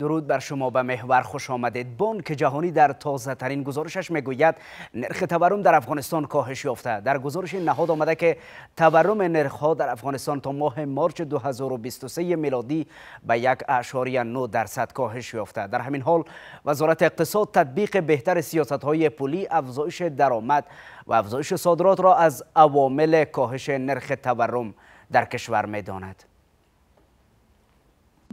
درود بر شما به محور خوش آمدید بانک جهانی در تازه ترین گزارشش میگوید نرخ تورم در افغانستان کاهش یافته در گزارش نهاد آمده که تورم نرخ ها در افغانستان تا ماه مارچ 2023 میلادی به یک اعشاری 9 درصد کاهش یافته در همین حال وزارت اقتصاد تطبیق بهتر سیاست های پولی افزایش درآمد و افزایش صادرات را از عوامل کاهش نرخ تورم در کشور میداند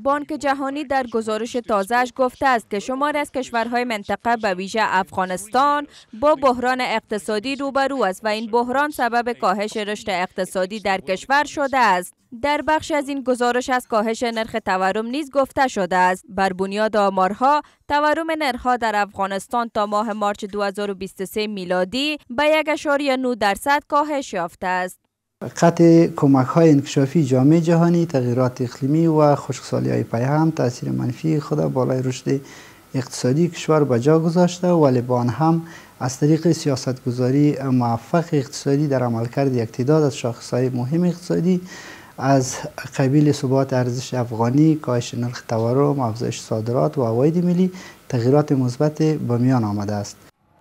بانک جهانی در گزارش تازهش گفته است که شمار از کشورهای منطقه به ویژه افغانستان با بحران اقتصادی روبرو است و این بحران سبب کاهش رشد اقتصادی در کشور شده است. در بخش از این گزارش از کاهش نرخ تورم نیز گفته شده است بر بنیاد آمارها تورم نرخها در افغانستان تا ماه مارچ 2023 میلادی به 1.9 درصد کاهش یافته است قطع کمک های انکشافی جامعه جهانی تغییرات اقلیمی و خشکسالی های پیهم تاثیر منفی خود بالای رشد اقتصادی کشور بجا گذاشته ولی با هم از طریق گذاری موفق اقتصادی در عملکرد یک تعداد از های مهم اقتصادی از قبیل ثبات ارزش افغانی، کاهش نرخ تورم، افزایش صادرات و عواید ملی تغییرات مثبت به میان آمده است.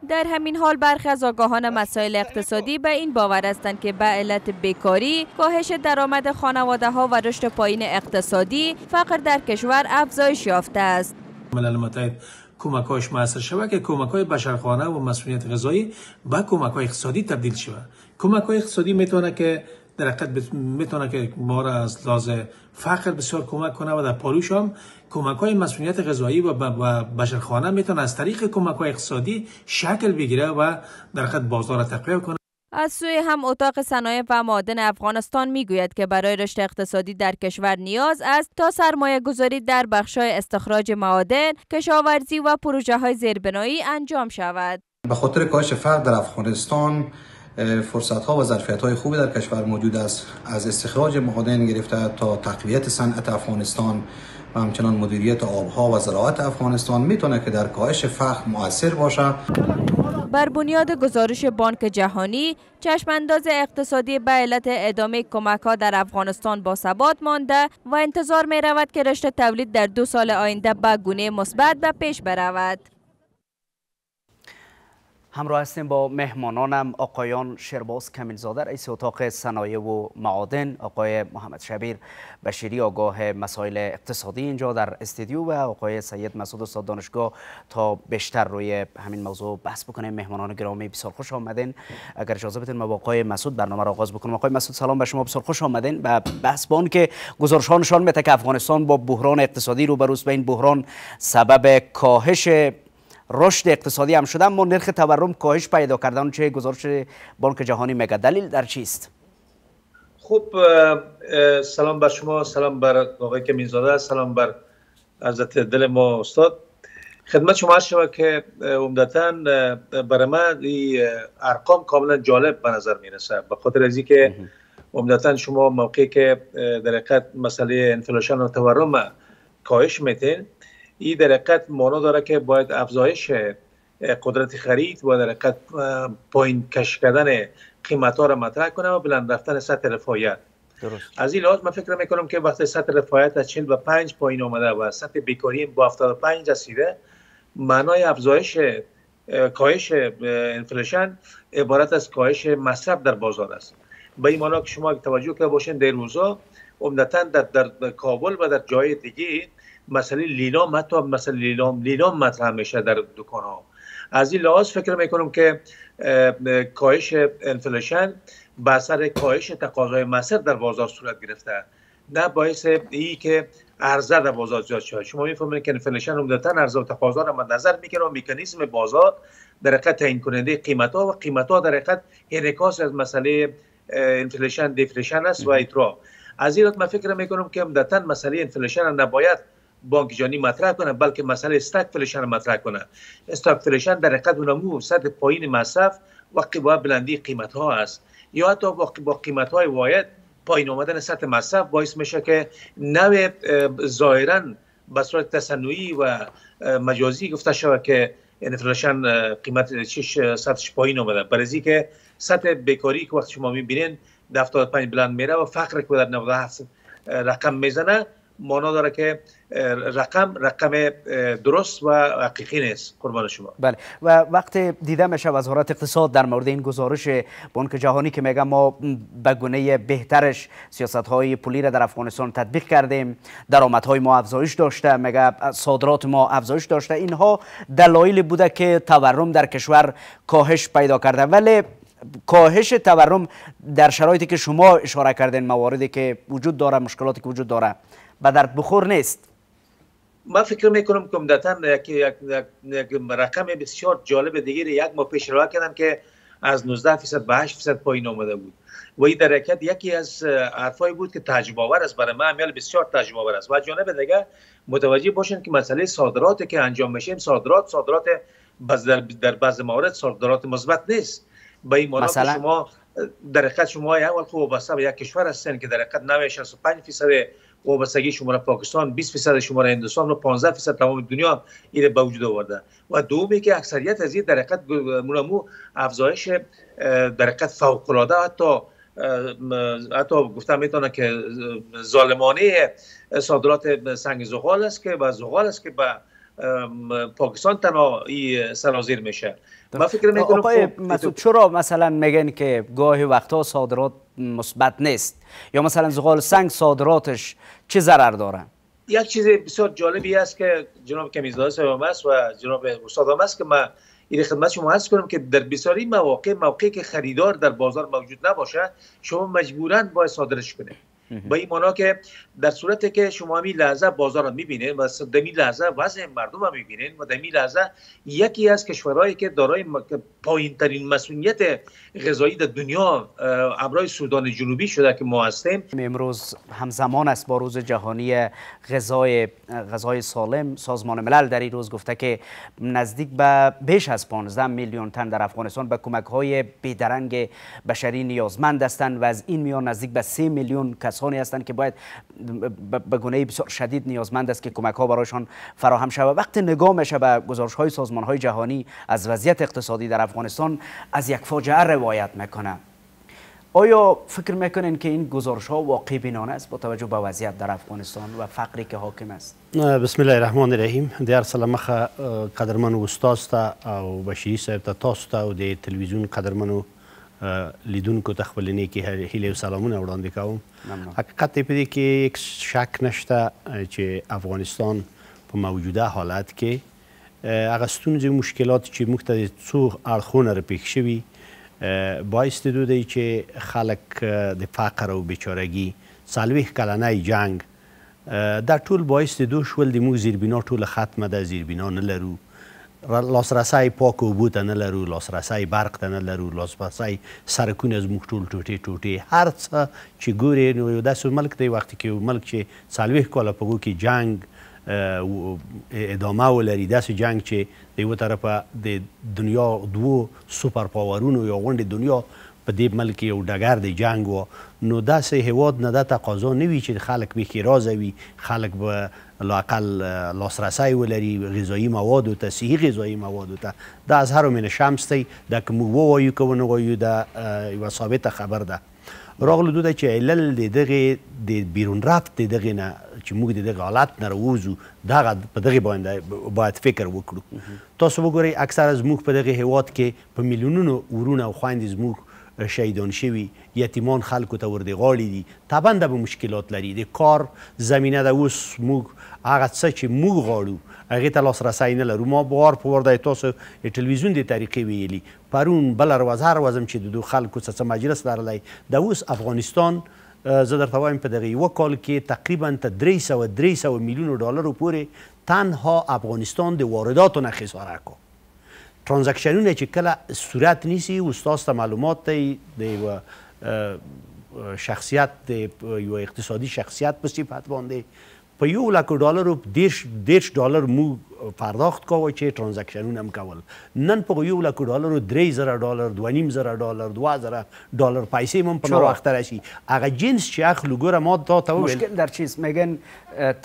در همین حال برخی از آگاهان مسائل اقتصادی به این باور هستند که به علت بیکاری، کاهش درآمد خانواده ها و رشد پایین اقتصادی، فقر در کشور افزایش یافته است. ملل متحد کمکاش محصر شود که کمک های بشرخانه و مسئولیت غذایی به کمک های اقتصادی تبدیل شود. کمک های اقتصادی میتونه که در حقیقت میتونه که ما را از لحاظ فقر بسیار کمک کنه و در پالوش هم کمک های مسئولیت غذایی و بشرخانه میتونه از طریق کمک های اقتصادی شکل بگیره و در حقیقت بازار تقریب کنه از سوی هم اتاق صنایع و معادن افغانستان میگوید که برای رشد اقتصادی در کشور نیاز است تا سرمایه گذاری در بخشای استخراج معادن، کشاورزی و پروژه های زیربنایی انجام شود. به خاطر کاهش فقر در افغانستان فرصت ها و ظرفیت های خوبی در کشور موجود است از استخراج معادن گرفته تا تقویت صنعت افغانستان و همچنان مدیریت آبها و زراعت افغانستان میتونه که در کاهش فخ مؤثر باشه بر بنیاد گزارش بانک جهانی چشمانداز اقتصادی به علت ادامه کمک ها در افغانستان با ثبات مانده و انتظار می رود که رشد تولید در دو سال آینده به گونه مثبت به پیش برود همراه هستیم با مهمانانم آقایان شرباز کمیلزاده رئیس اتاق صنایع و معادن آقای محمد شبیر بشیری آگاه مسائل اقتصادی اینجا در استودیو و آقای سید مسعود استاد دانشگاه تا بیشتر روی همین موضوع بحث بکنیم مهمانان گرامی بسیار خوش آمدین اگر اجازه بدین ما با آقای مسعود برنامه را آغاز بکنم آقای مسعود سلام به شما بسیار خوش آمدین و بحث بان که گزارش افغانستان با بحران اقتصادی روبروست و این بحران سبب کاهش رشد اقتصادی هم شده اما نرخ تورم کاهش پیدا کردن چه گزارش بانک جهانی میگه دلیل در چیست خب سلام بر شما سلام بر آقای میزاده سلام بر عزت دل ما استاد خدمت شما شما که عمدتا برای ما ارقام کاملا جالب به نظر میرسه به خاطر از که عمدتا شما موقعی که در حقیقت مسئله انفلاشن و تورم کاهش میتین این در حقیقت مانا داره که باید افزایش قدرت خرید و در حقیقت پایین کش کردن قیمت ها را مطرح کنه و بلند رفتن سطح رفایت درست. از این لحاظ من فکر میکنم که وقتی سطح رفایت از 45 پنج پایین آمده و سطح بیکاری با 75 رسیده معنای افزایش کاهش انفلیشن عبارت از کاهش مصرف در بازار است به این معنا که شما توجه که باشین در روزا عمدتا در, در کابل و در جای دیگه مسئله لیلام حتی مسئله لیلام لیلام مطرح میشه در دکان ها از این لحاظ فکر میکنم که کاهش انفلشن به اثر کاهش تقاضای مصرف در بازار صورت گرفته نه باعث ای که عرضه در بازار زیاد شود شما میفهمید که انفلشن عمدتا عرضه و تقاضا رو من نظر میکنه و بازار در حقیقت تعیین کننده قیمت ها و قیمت ها در حقیقت انعکاس از مسئله انفلشن دیفلشن است و ایترا از این من فکر میکنم که عمدتا مسئله انفلشن نباید بانک جانی مطرح کنه بلکه مسئله استاک فلشن مطرح کنه استاک فلشن در حقیقت اونمو صد پایین مصرف و بلندی قیمت ها است یا حتی با قیمت های واید پایین آمدن سطح مصرف باعث میشه که نو ظاهرا به صورت تصنعی و مجازی گفته شود که انفلاشن قیمت چش سطحش پایین آمده برای که سطح بیکاری که وقتی شما میبینین در 75 بلند میره و فقر که در هست رقم میزنه مانا داره که رقم رقم درست و حقیقی نیست قربان شما بله و وقت دیده میشه وزارت اقتصاد در مورد این گزارش بانک جهانی که میگه ما به گونه بهترش سیاست های پولی را در افغانستان تطبیق کردیم های ما افزایش داشته میگه صادرات ما افزایش داشته اینها دلایل بوده که تورم در کشور کاهش پیدا کرده ولی کاهش تورم در شرایطی که شما اشاره کردین مواردی که وجود داره مشکلاتی که وجود داره به درد بخور نیست ما فکر میکنم که عمدتا یک, یک, یک, رقم بسیار جالب دیگه یک ما پیش رو کردم که از 19 فیصد به 8 فیصد پایین آمده بود و این در حقیقت یکی از حرفایی بود که تجربه آور است برای ما میل بسیار تجربه آور است و جانب دیگه متوجه باشین که مسئله صادراتی که انجام میشیم صادرات صادرات در در بعض موارد صادرات مثبت نیست به این که شما در حقیقت شما اول خوب وابسته به یک کشور هستین که در حقیقت 95 فیصد وابستگی شماره پاکستان 20 فیصد شماره هندوستان و 15 فیصد تمام دنیا ایره به وجود آورده و دومی که اکثریت از این حقیقت مونمو افزایش درقت فوق العاده حتی حتی گفتم میتونه که ظالمانه صادرات سنگ زغال است که و زغال است که به پاکستان تنها سرازیر میشه ما فکر میکنم آقای خب، چرا مثلا میگن که گاهی وقتا صادرات مثبت نیست یا مثلا زغال سنگ صادراتش چه ضرر داره یک چیز بسیار جالبی است که جناب کمیزاده صاحب است و جناب استاد است که من این خدمت شما هست کنم که در بسیاری مواقع موقعی که خریدار در بازار موجود نباشه شما مجبورا باید صادرش کنید با این مانا که در صورت که شما می لحظه بازار رو میبینین و دمی لحظه وضع مردم رو میبینین و دمی لحظه یکی از کشورهایی که دارای پایین ترین مسئولیت غذایی در دنیا عبرای سودان جنوبی شده که ما هستیم امروز همزمان است با روز جهانی غذای غذای سالم سازمان ملل در این روز گفته که نزدیک به بیش از 15 میلیون تن در افغانستان به کمک های بیدرنگ بشری نیازمند هستند و از این میان نزدیک به 3 میلیون کس کسانی هستند که باید به گونه بسیار شدید نیازمند است که کمک ها برایشان فراهم شود وقتی نگاه میشه به گزارش های سازمان های جهانی از وضعیت اقتصادی در افغانستان از یک فاجعه روایت میکنه آیا فکر میکنین که این گزارش ها واقع بینانه است با توجه به وضعیت در افغانستان و فقری که حاکم است بسم الله الرحمن الرحیم در سلام مخه قدرمن استاد تا او بشیری صاحب تا تاست و تلویزیون قدرمنو لیدونکو ته خپل که کې هیله سلامونه وړاندې کوم حقیقت په دې یک شک نشته چې افغانستان په موجوده حالت کې هغه ستونزې مشکلات چې موږ ته څو اړخونه را پیښ شوي باعث د که چې خلک د فقر او بیچارهګي سالويخ کلنه جنگ در طول باعث دو دوی شول د موږ زیربینا ټول ختمه ده زیربینا نه لرو لاسرسی پاک اوبو ته نه لرو لاسرسی برق ته نه لرو لاسرسی سرکونه زموږ ټول ټوټې ټوټې هر څه چې ګورې نو یو داسې ملک دی وخت کې یو ملک چې څلوېښت کاله په کې جنګ ادامه ولري داسې جنګ چې د یوه طرفه د دنیا دوو سوپر پاورونو یا غونډې دنیا په دې ملک یو ډګر دی جنگ و نو داسې هیواد نه دا تقاضا نه وي چې خلک بیخي راضه وي خلک به لاقل لاسرسی ولري غذایی موادو ته صحي غذایی موادو ته دا از هر من شمس دی دا که موږ ووایو که ونه وایو دا یوه ثابته خبر ده راغلو دوده چې علل د دغه د بیرون رفت د دغه نه چې موږ د دغه حالت نه راووزو دغه په دغه باندې باید فکر وکړو تاسو وګورئ اکثر از موږ په دغه هیواد کې په میلیونونو ورونه او خویندې زموږ شهیدان شوي یتیمان خلکو ته ورده غاړي دي طبعا د مشکلات لري د کار زمینه د اوس موږ هغه څه چې موږ غواړو هغې ته لاسرسی نه لرو ما بار په ورده تاسو ټلویزیون د طریقې ویلي پرون بل اروازه اروازم چې د دو خلکو څه څه مجلس لرلی د اوس افغانستان زه درته وایم په دغه یوه کال کې تقریبا ته درې سوه درې سوه میلیونو ډالرو پورې تنها افغانستان د وارداتو نه خساره کو ترانزکشنونه چې کله صورت نیسی او تاسو ته معلومات دی د شخصیت د یو اقتصادي شخصیت په صفت باندې په یو لک ډالر دیش دیش ډالر مو پرداخت کاوه چې ترانزکشنونه هم کول نن په یو لک ډالر 3000 ډالر 2500 ډالر 2000 ډالر پیسې هم په وخت راشي هغه جنس چې اخلو ګوره ما دا ته مشکل در چیز میگن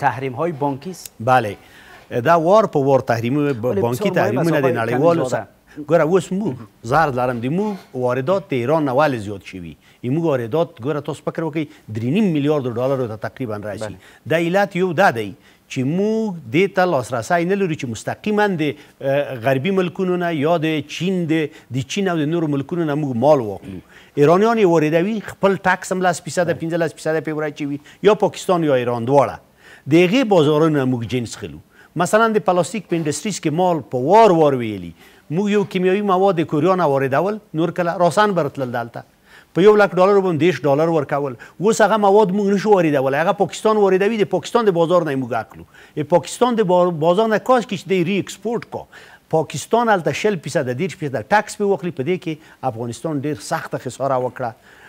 تحریم های بانکی است بله دا وار په وار تحریم بانکی تحریمونه د نړیوالو سره ګوره اوس موږ زهر لرم دی موږ واردات د ایران نه ولې زیات شوي زموږ واردات ګوره تاسو فکر وکړئ درې نیم میلیارد ډالرو ته تقریبا رسي د علت یو دا دی چې موږ دې ته لاسرسی نه لرو چې مستقیما د غربي ملکونو نه یا د چین د د چین او د نورو ملکونو نه موږ مال واخلو ایرانیان یې واردوي خپل ټکس هم لس فیصده پنځلس فیصده پرې ورچوي یا پاکستان یا ایران دواړه د هغې بازارونو نه موږ جنس خلو مثلا د پلاستیک په انډستریز کې مال په وار وار ویلي موږ یو کیمیاوي مواد کوریانا واردول نور کله راسن برتلل دلته په یو لک ډالر باندې 10 ډالر ورکول اوس هغه مواد موږ نشو واردول هغه پاکستان واردوي د پاکستان د بازار نه موږ اکلو پاکستان د بازار نه کاش کې د ری اکسپورت کو پاکستان الته شل 500 د 10 پیسه ټاکس په وکړي په دې کې افغانستان ډیر سخت خساره وکړه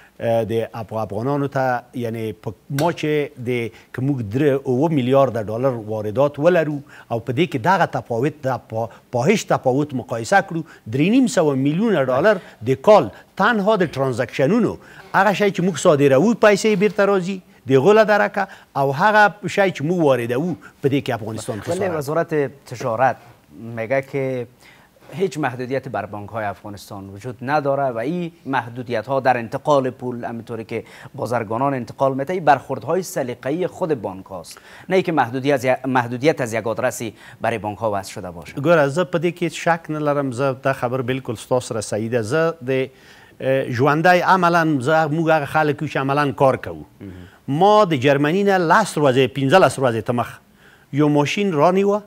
د اپو افغانانو ته یعنی ما چې د کومګ در او میلیارډ ډالر واردات ولرو او په دې کې دغه تفاوت د پاهش تفاوت مقایسه کړو درینیم سو میلیون ډالر د کال تنها د ترانزکشنونو هغه شی چې موږ صادرو پیسې بیرته راځي د غوله درکه او هغه شی چې موږ واردو په دې کې افغانستان کې وزارت تجارت میگه که هیچ محدودیت بر بانک های افغانستان وجود نداره و این محدودیت ها در انتقال پول همینطوری که بازرگانان انتقال میته برخورد های ای خود بانک هاست نه که محدودیت محدودیت از یک آدرسی برای بانک ها شده باشه گور از پدی که شک نلرم ز ده خبر بالکل ستاس را سعید د ژوندای عملا ز موږ خلکو عملا کار کوو ما د جرمنی نه لاس روزه 15 تمخ یو ماشین رانی و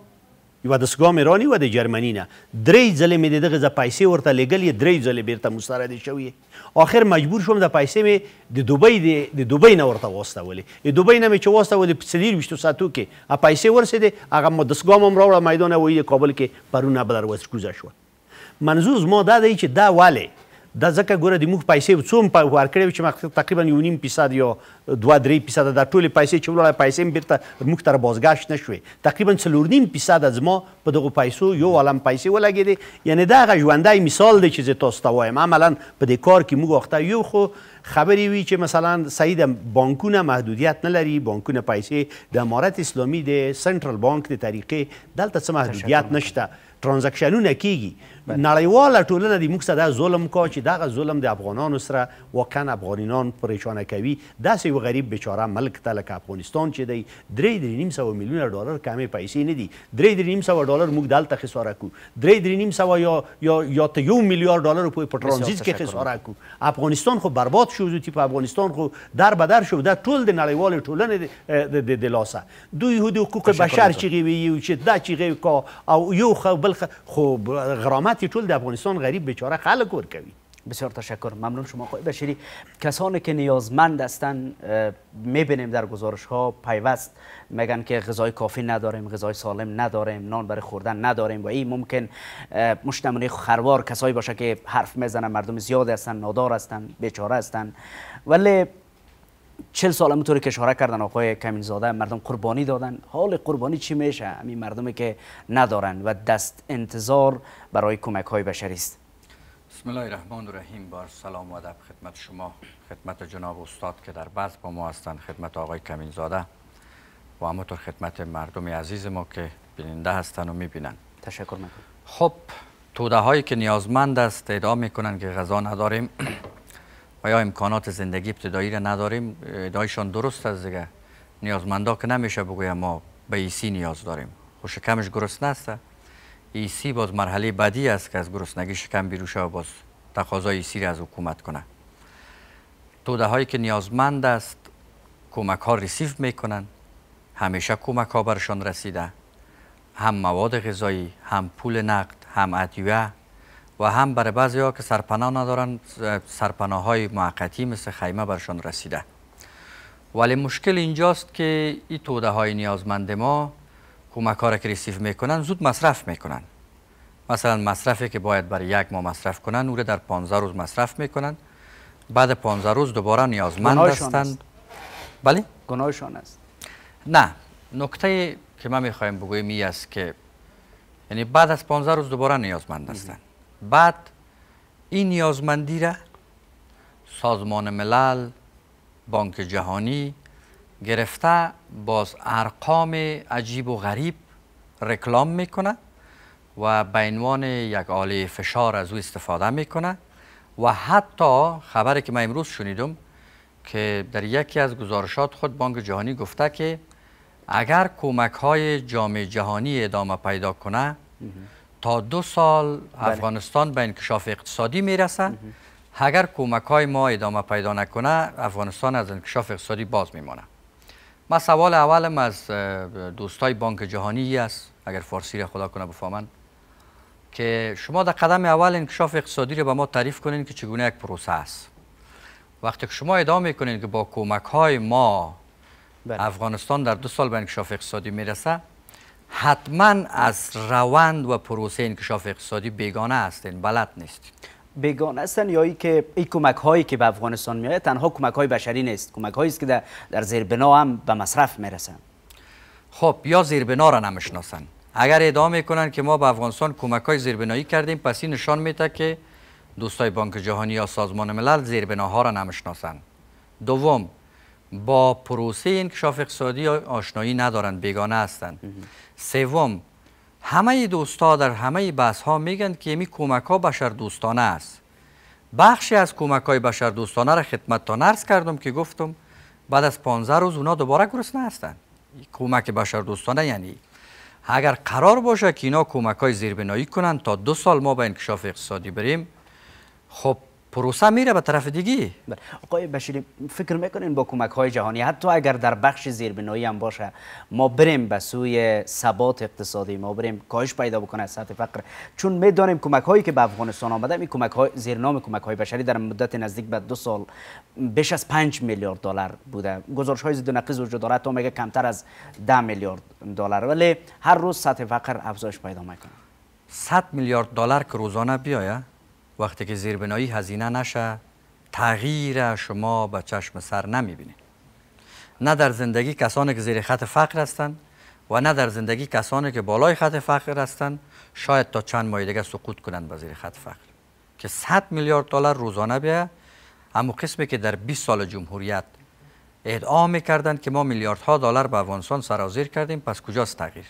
یوه دستګاه مې رانیوه د جرمني نه درې ځلې مې د دغې ځه پیسې ورته لېږلې درې ځلې بېرته مستردې شوې آخر مجبور شوم د پیسې مې د دوبۍ د دوبۍ نه ورته واستولې د دوبۍ نه مې چې واستولې په څلېر ویشتو ساعتو کې هغه پیسې ورسېدې هغه دستګاه م هم راوړه میدان وایي د کابل کې پرون نه به در وسکوزه شوه منظور زما دا دی چې دا ولې دا ځکه ګوره د موږ پیسې څوم ورکړې چې مقصد تقریبا یو نیم فیصد یا دوه درې فیصده دا ټولې پیسې چې ولاړه پیسې هم بېرته موږ ته بازګشت نه شوې تقریبا څلور نیم فیصد زما په دغو پیسو یو عالم پیسې ولګېدې یعنې دا هغه ژوندی مثال دی چې زه تاسو ته وایم عملا په دې کار کې موږ وخته یو خو خبرې وي چې مثلا صحیح د بانکونه محدودیت نه لري بانکونه پیسې د امارت اسلامي د سنټرل بانک د طریقې دلته څه محدودیت نشته ترانزکشنونه کیږي نړیواله ټولنه د موږ سره دا ظلم کو چې دغه ظلم د افغانانو سره واقعا افغانینان پریشانه کوي داسې یو غریب بیچاره ملک ته لکه افغانستان چې دی درې درې نیم سوه میلیونه ډالر کمې پیسې نه دي درې درې نیم سوه ډالر موږ دلته خساره کو درې درې نیم سوه یا یا یا ته یو میلیارد ډالر پورې په ترانزیت کې خساره کو افغانستان خو برباد شو چې په افغانستان خو در به در شو دا ټول د نړیوال ټولنې د لاسه دوی حقوق بشر چیغې ویي چې دا چیغې کا او یو خو بل خو غرامت حکومت ټول د افغانستان غریب بیچاره خلک ور بسیار تشکر ممنون شما خواهی بشری کسانی که نیازمند هستن میبینیم در گزارش ها پیوست میگن که غذای کافی نداریم غذای سالم نداریم نان برای خوردن نداریم و این ممکن مشتمنی خروار کسایی باشه که حرف میزنن مردم زیاد هستن نادار هستن بیچاره هستن ولی چهل سال طوری که کردن آقای کمینزاده مردم قربانی دادن حال قربانی چی میشه همین مردمی که ندارن و دست انتظار برای کمک های بشری است بسم الله الرحمن الرحیم بار سلام و ادب خدمت شما خدمت جناب استاد که در بعض با ما هستند خدمت آقای کمینزاده و همونطور خدمت مردم عزیز ما که بیننده هستن و میبینند تشکر میکنم خب توده هایی که نیازمند است ادعا میکنن که غذا نداریم آیا امکانات زندگی ابتدایی را نداریم ادایشان درست است دیگه نیازمندا که نمیشه بگویم ما به ایسی نیاز داریم خوشکمش خب شکمش گرسنه است ایسی باز مرحله بدی است که از گرسنگی شکم بیروشه و باز تقاضای ایسی را از حکومت کنه توده هایی که نیازمند است کمک ها ریسیف میکنن همیشه کمک ها برشان رسیده هم مواد غذایی هم پول نقد هم ادویه و هم برای بعضی ها که سرپناه ندارن سرپناه های موقتی مثل خیمه برشان رسیده ولی مشکل اینجاست که این توده های نیازمند ما کمک ها را که ریسیف میکنن زود مصرف میکنن مثلا مصرفی که باید برای یک ماه مصرف کنن او را در 15 روز مصرف میکنن بعد 15 روز دوباره نیازمند هستند بله گناهشان است نه نکته که ما میخوایم بگویم این است که یعنی بعد از 15 روز دوباره نیازمند هستند بعد این نیازمندی را سازمان ملل بانک جهانی گرفته باز ارقام عجیب و غریب رکلام میکنه و به عنوان یک آله فشار از او استفاده میکنه و حتی خبری که من امروز شنیدم که در یکی از گزارشات خود بانک جهانی گفته که اگر کمک های جامعه جهانی ادامه پیدا کنه دو سال بله. افغانستان به انکشاف اقتصادی میرسه اگر کمک های ما ادامه پیدا نکنه افغانستان از انکشاف اقتصادی باز میمانه ما سوال اولم از دوستای بانک جهانی است اگر فارسی را خدا کنه بفهمن که شما در قدم اول انکشاف اقتصادی رو به ما تعریف کنین که چگونه یک پروسه است وقتی که شما ادامه میکنین که با کمک های ما بله. افغانستان در دو سال به انکشاف اقتصادی میرسه حتما از روند و پروسه انکشاف اقتصادی بیگانه هستین یعنی بلد نیست بیگانه هستن یا ای که این کمک هایی که به افغانستان میاد تنها کمک های بشری نیست کمک هایی است که در, در هم به مصرف میرسن خب یا زیربنا را نمیشناسن اگر ادعا میکنن که ما به افغانستان کمک های زیربنایی کردیم پس این نشان میده که دوستای بانک جهانی یا سازمان ملل زیربناها را نمیشناسند دوم با پروسه انکشاف اقتصادی آشنایی ندارند بیگانه هستند سوم همه دوستا در همه بحث ها میگن که می یعنی کمک ها بشر دوستانه است بخشی از کمک های بشر دوستانه را تا نرس کردم که گفتم بعد از 15 روز اونا دوباره گرسنه هستند کمک بشر دوستانه یعنی اگر قرار باشه که اینا کمک های زیربنایی کنند تا دو سال ما به انکشاف اقتصادی بریم خب پروسه میره به طرف دیگی بله. آقای بشیری فکر میکنین با کمک های جهانی حتی اگر در بخش زیربنایی هم باشه ما بریم به سوی ثبات اقتصادی ما بریم کاهش پیدا بکنه از سطح فقر چون میدانیم کمک هایی که به افغانستان آمده این کمک های کمک های بشری در مدت نزدیک به دو سال بیش از 5 میلیارد دلار بوده گزارش های ضد نقیز وجود داره تا میگه کمتر از 10 میلیارد دلار ولی هر روز سطح فقر افزایش پیدا میکنه 100 میلیارد دلار که روزانه بیایه وقتی که زیربنایی هزینه نشه تغییر شما به چشم سر نمیبینید نه در زندگی کسانی که زیر خط فقر هستند و نه در زندگی کسانی که بالای خط فقر هستند شاید تا چند ماه دیگه سقوط کنند به زیر خط فقر که 100 میلیارد دلار روزانه بیا همو قسمی که در 20 سال جمهوریت ادعا میکردند که ما میلیاردها دلار به افغانستان سرازیر کردیم پس کجاست تغییر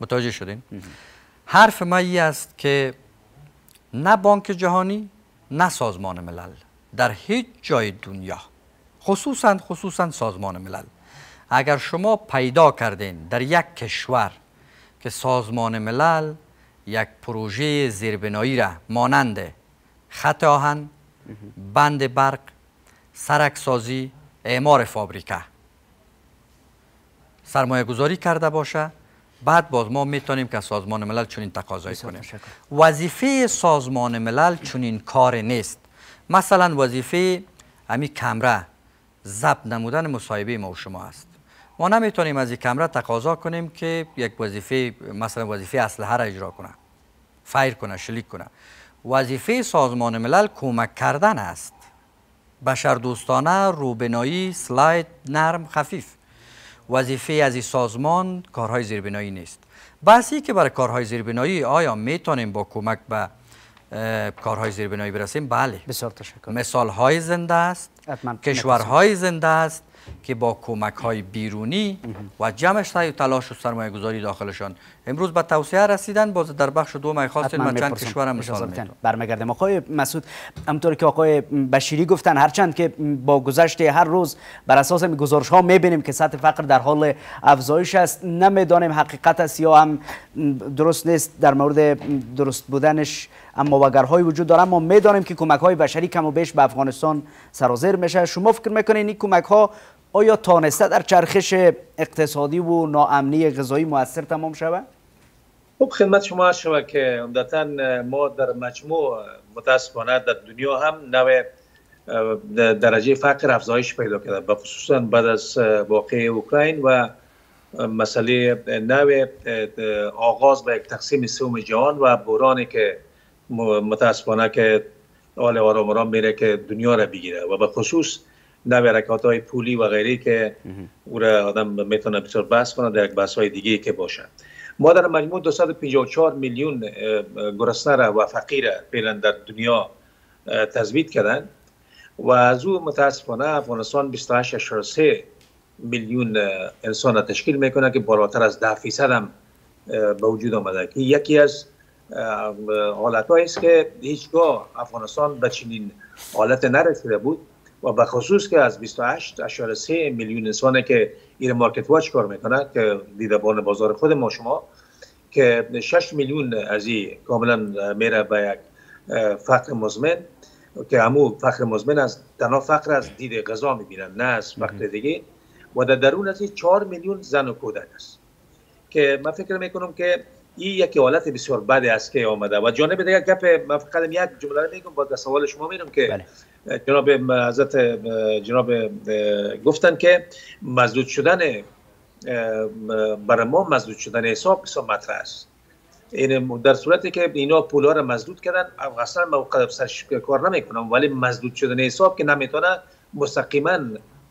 متوجه شدین حرف ما است که نه بانک جهانی نه سازمان ملل در هیچ جای دنیا خصوصا خصوصا سازمان ملل اگر شما پیدا کردین در یک کشور که سازمان ملل یک پروژه زیربنایی را مانند خط آهن بند برق سرکسازی اعمار فابریکه سرمایه گذاری کرده باشه بعد باز ما میتونیم که سازمان ملل چنین تقاضایی کنیم وظیفه سازمان ملل چنین کار نیست مثلا وظیفه امی کمره ضبط نمودن مصاحبه ما و شما است ما نمیتونیم از این کمره تقاضا کنیم که یک وظیفه مثلا وظیفه اسلحه را اجرا کنه فایر کنه شلیک کنه وظیفه سازمان ملل کمک کردن است دوستانه روبنایی سلاید نرم خفیف وظیفه از این سازمان کارهای زیربنایی نیست بحثی که برای کارهای زیربنایی آیا میتونیم با کمک به کارهای زیربنایی برسیم بله بسیار تشکر مثال های زنده است کشورهای زنده است که با کمک های بیرونی و جمعش سعی تلاش و سرمایه گذاری داخلشان امروز به توسعه رسیدن باز در بخش دوم خواستید من چند هم مثال میتونم برمگردم. آقای مسعود همطور که آقای بشیری گفتن هرچند که با گذشت هر روز بر اساس گزارش ها میبینیم که سطح فقر در حال افزایش است نمیدانیم حقیقت است یا هم درست نیست در مورد درست بودنش اما وگرهای وجود داره ما میدانیم که کمک های بشری کم و بیش به افغانستان سرازیر میشه شما فکر میکنین این کمک ها آیا تانسته در چرخش اقتصادی و ناامنی غذایی موثر تمام شود؟ خب خدمت شما شود که عمدتا ما در مجموع متاسفانه در دنیا هم نوع درجه فقر افزایش پیدا کرده و خصوصا بعد از واقع اوکراین و مسئله نوع آغاز به یک تقسیم سوم جهان و بورانی که متاسفانه که حال آرام میره که دنیا را بگیره و به خصوص نه به حرکات های پولی و غیره که او را آدم میتونه بسیار بحث کنه در یک بحث های دیگه که باشه ما در مجموع 254 میلیون گرسنه را و فقیر فعلا در دنیا تضبیت کردن و از او متاسفانه افغانستان 28.3 میلیون انسان را تشکیل میکنه که بالاتر از 10 فیصد هم به وجود آمده که یکی از حالت است که هیچگاه افغانستان به چنین حالت نرسیده بود و به خصوص که از 28.3 میلیون انسانه که این مارکت واچ کار میکنه که بان بازار خود ما شما که 6 میلیون از این کاملا میره به یک فقر مزمن که همو فقر مزمن از تنها فقر از دید غذا میبینن نه از دیگه و در درون از 4 میلیون زن و کودک است که من فکر میکنم که ای یک حالت بسیار بد است که آمده و جانب دیگه گپ من فقط جمله میگم با سوال شما میرم که بله. جناب حضرت جناب گفتن که مزدود شدن برای ما مزدود شدن حساب بسیار مطرح است این در صورتی که اینا پولا را مزدود کردن افغانستان موقع سرش کار نمیکنم ولی مزدود شدن حساب که نمیتونه مستقیما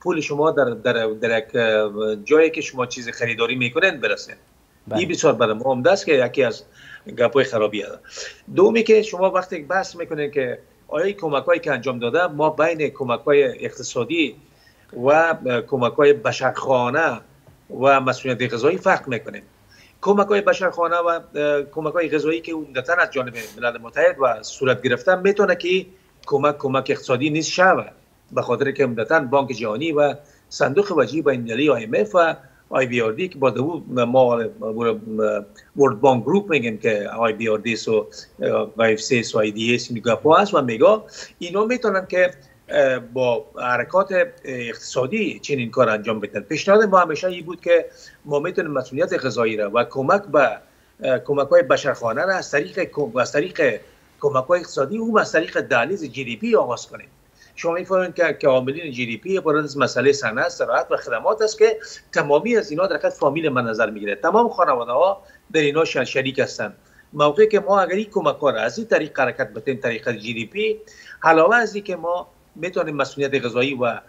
پول شما در در در جایی که شما چیز خریداری میکنند برسه بله. این بسیار برای ما عمده است که یکی از گپای خرابی هست دومی که شما وقتی بحث میکنید که آیا کمک هایی که انجام داده ما بین کمک های اقتصادی و کمک های بشرخانه و مسئولیت غذایی فرق میکنیم کمک های بشرخانه و کمک های غذایی که عمدتا از جانب ملل متحد و صورت گرفته میتونه که کمک کمک اقتصادی نیست شود به خاطر که عمدتا بانک جهانی و صندوق وجهی بین المللی IMF و آی بی آر دی که با او ما ورد بانک گروپ میگیم که آی بی آر دی سو و ایف سی سو آی دی اس گپا هست و میگا اینا میتونن که با حرکات اقتصادی چنین کار انجام بدن پیشنهاد ما همیشه این بود که ما میتونیم مسئولیت غذایی را و کمک به کمک های بشرخانه را از طریق از طریق کمک های اقتصادی او از طریق دهلیز جی دی پی آغاز کنیم شما میفهمید که که عاملین جی دی پی قرار از مسئله صنعت زراعت و خدمات است که تمامی از اینا در حقیقت فامیل من نظر میگیره تمام خانواده ها در اینا شریک هستند موقعی که ما اگر این کمک ها را از این طریق حرکت بتیم طریق جی دی پی علاوه از اینکه ما میتونیم مسئولیت غذایی و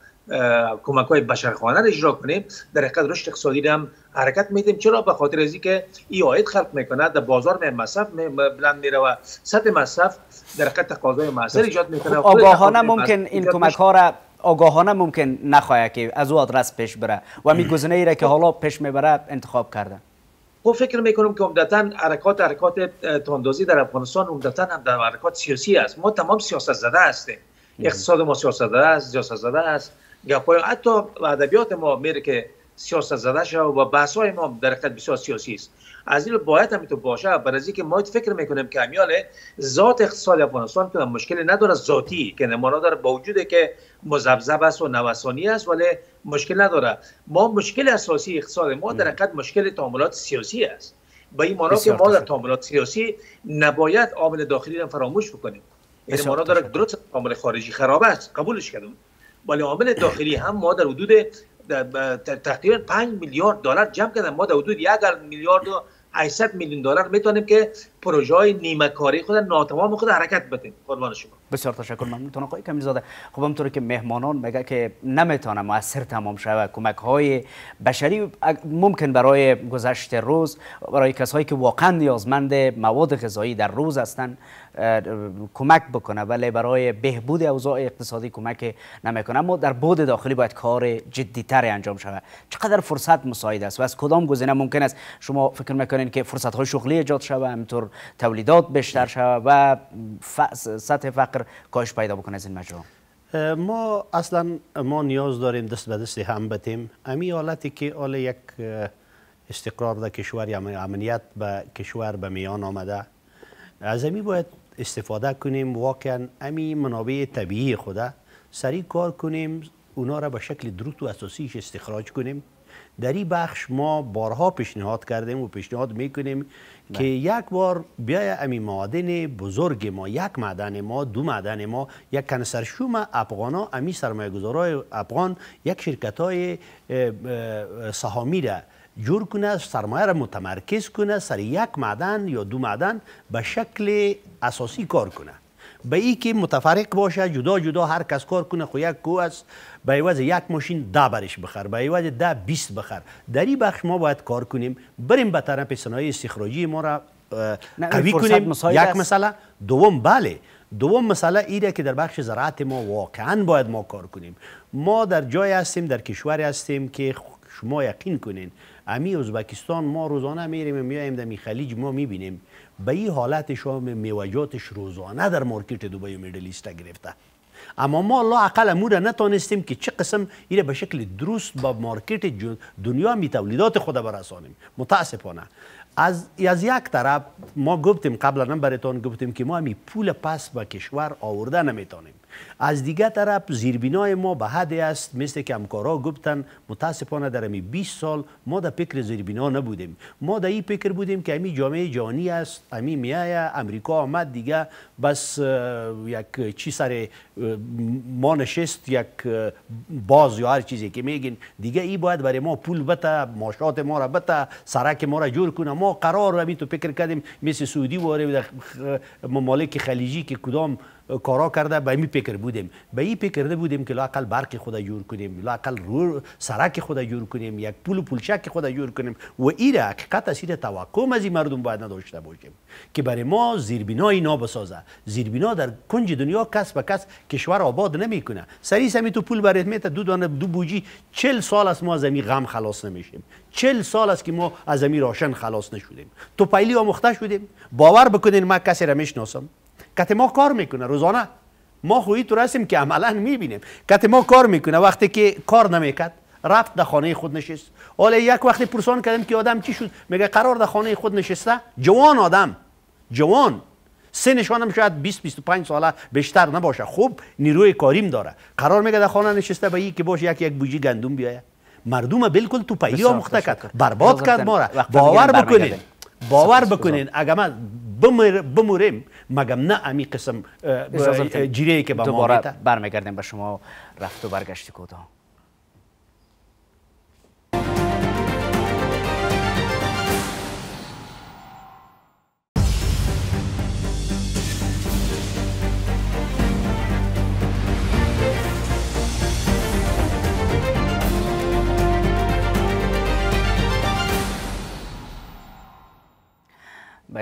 کمک های بشرخانه را اجرا کنیم در حقیقت رشد اقتصادی هم حرکت میدیم چرا به خاطر از اینکه ای عاید خلق میکنه در بازار می مصرف بلند میره و سطح مصرف در حقیقت تقاضای ایجاد میکنه خب آگاهانه ممکن این کمک ها را آگاهانه ممکن نخواهد که از او آدرس پیش بره و می گزینه ای را که خب. حالا پیش میبره انتخاب کرده خب فکر میکنم که عمدتا حرکات حرکات تندازی در افغانستان عمدتا هم در حرکات سیاسی است ما تمام سیاست زده هستیم اقتصاد ما سیاست زده است سیاست زده است گپای حتی ادبیات ما میره که سیاست زده شد و بحث های ما در حقیقت بسیار سیاسی است از این باید هم باشه برای از اینکه ما فکر میکنیم که امیال ذات اقتصاد افغانستان که مشکلی نداره ذاتی که نمانا داره با وجود که مزبزب است و نوسانی است ولی مشکل نداره ما مشکل اساسی اقتصاد ما در حقیقت مشکل تعاملات سیاسی است به این معنا که ما در تعاملات سیاسی نباید عامل داخلی را فراموش بکنیم این معنا داره درست عامل خارجی خراب است قبولش کردم ولی عامل داخلی هم ما در حدود تقریبا 5 میلیارد دلار جمع کردن ما در حدود 1 میلیارد و 800 میلیون دلار بتونیم که پروژه های نیمه کاری خود ناتمام خود حرکت بده قربان شما بسیار تشکر ممنون تنقای کمی زاده خب همطور که مهمانان میگه که نمیتونه موثر تمام شود کمک های بشری ممکن برای گذشت روز برای کسایی که واقعا نیازمند مواد غذایی در روز هستند کمک بکنه ولی برای بهبود اوضاع اقتصادی کمک نمیکنه اما در بود داخلی باید کار جدیتر انجام شود چقدر فرصت مساعد است و از کدام گزینه ممکن است شما فکر میکنین که فرصت های شغلی ایجاد شود همینطور تولیدات بیشتر شود و سطح فقر کاهش پیدا بکنه از این مجرم ما اصلا ما نیاز داریم دست به دست هم بتیم امی حالتی که آل یک استقرار در کشور یا امنیت به کشور به میان آمده از امی باید استفاده کنیم واقعا امی منابع طبیعی خوده سریع کار کنیم اونا را به شکل دروت و اساسیش استخراج کنیم در این بخش ما بارها پیشنهاد کردیم و پیشنهاد میکنیم بله. که یک بار بیای امی معدن بزرگ ما یک معدن ما دو معدن ما یک کنسرشوم افغانا امی سرمایه گذارای افغان یک شرکت های سهامی را جور کنه سرمایه را متمرکز کنه سر یک معدن یا دو معدن به شکل اساسی کار کنه به ای که متفرق باشه جدا جدا هر کس کار کنه خو یک کو است به عوض یک ماشین ده برش بخر به عوض ده 20 بخر در این بخش ما باید کار کنیم بریم به طرف صنایع استخراجی ما را قوی کنیم یک مسئله دوم بله دوم مسئله ایره که در بخش زراعت ما واقعا باید ما کار کنیم ما در جای هستیم در کشوری هستیم که شما یقین کنین امی ازبکستان ما روزانه میریم میایم در می خلیج ما میبینیم به این حالت شام میوجاتش روزانه در مارکت دوبای میدلیستا گرفته اما ما الله اقل امور نتانستیم که چه قسم ایره به شکل درست با مارکت دنیا می تولیدات خود برسانیم متاسفانه از, از یک طرف ما گفتیم قبلا هم براتان گفتیم که ما همی پول پس به کشور آورده نمیتونیم از دیگه طرف زیربینای ما به حدی است مثل که همکارا گفتن متاسفانه در امی 20 سال ما در فکر زیربینا نبودیم ما در این فکر بودیم که امی جامعه جانی است امی میایه امریکا آمد دیگه بس یک چی سر ما نشست یک باز یا هر چیزی که میگین دیگه ای باید برای ما پول بته ماشات ما را بته سرک ما را جور کنه ما قرار رو تو فکر کردیم مثل سعودی واره ممالک خلیجی که کدام کارا کرده به می فکر بودیم به این فکر بودیم که لاقل برق خود جور کنیم لاقل رو سرک خود جور کنیم یک پول و پولچک خود جور کنیم و این حقیقت اسیر توقع از این مردم باید نداشته باشیم که برای ما زیربینای بسازه زیربینا در کنج دنیا کس به کس کشور آباد نمیکنه سری سمی تو پول برات میته دو دانه دو بوجی 40 سال است ما از غم خلاص نمیشیم 40 سال است که ما از این راشن خلاص نشدیم تو پیلی آموخته شدیم باور بکنین ما کسی را میشناسم کت ما کار میکنه روزانه ما خویی تو هستیم که عملا میبینیم کت ما کار میکنه وقتی که کار نمیکرد رفت در خانه خود نشست حالا یک وقتی پرسان کردیم که آدم چی شد میگه قرار در خانه خود نشسته جوان آدم جوان سه هم شاید 20 25 ساله بیشتر نباشه خوب نیروی کاریم داره قرار میگه در خانه نشسته به که باشه یک یک بوجی گندم بیایه مردم بالکل تو پیو مختک برباد کرد ما را باور بکنید باور بکنین اگر من بموریم مگم نه امی قسم جیره که با ما برمیگردیم به شما رفت و برگشت کوتاه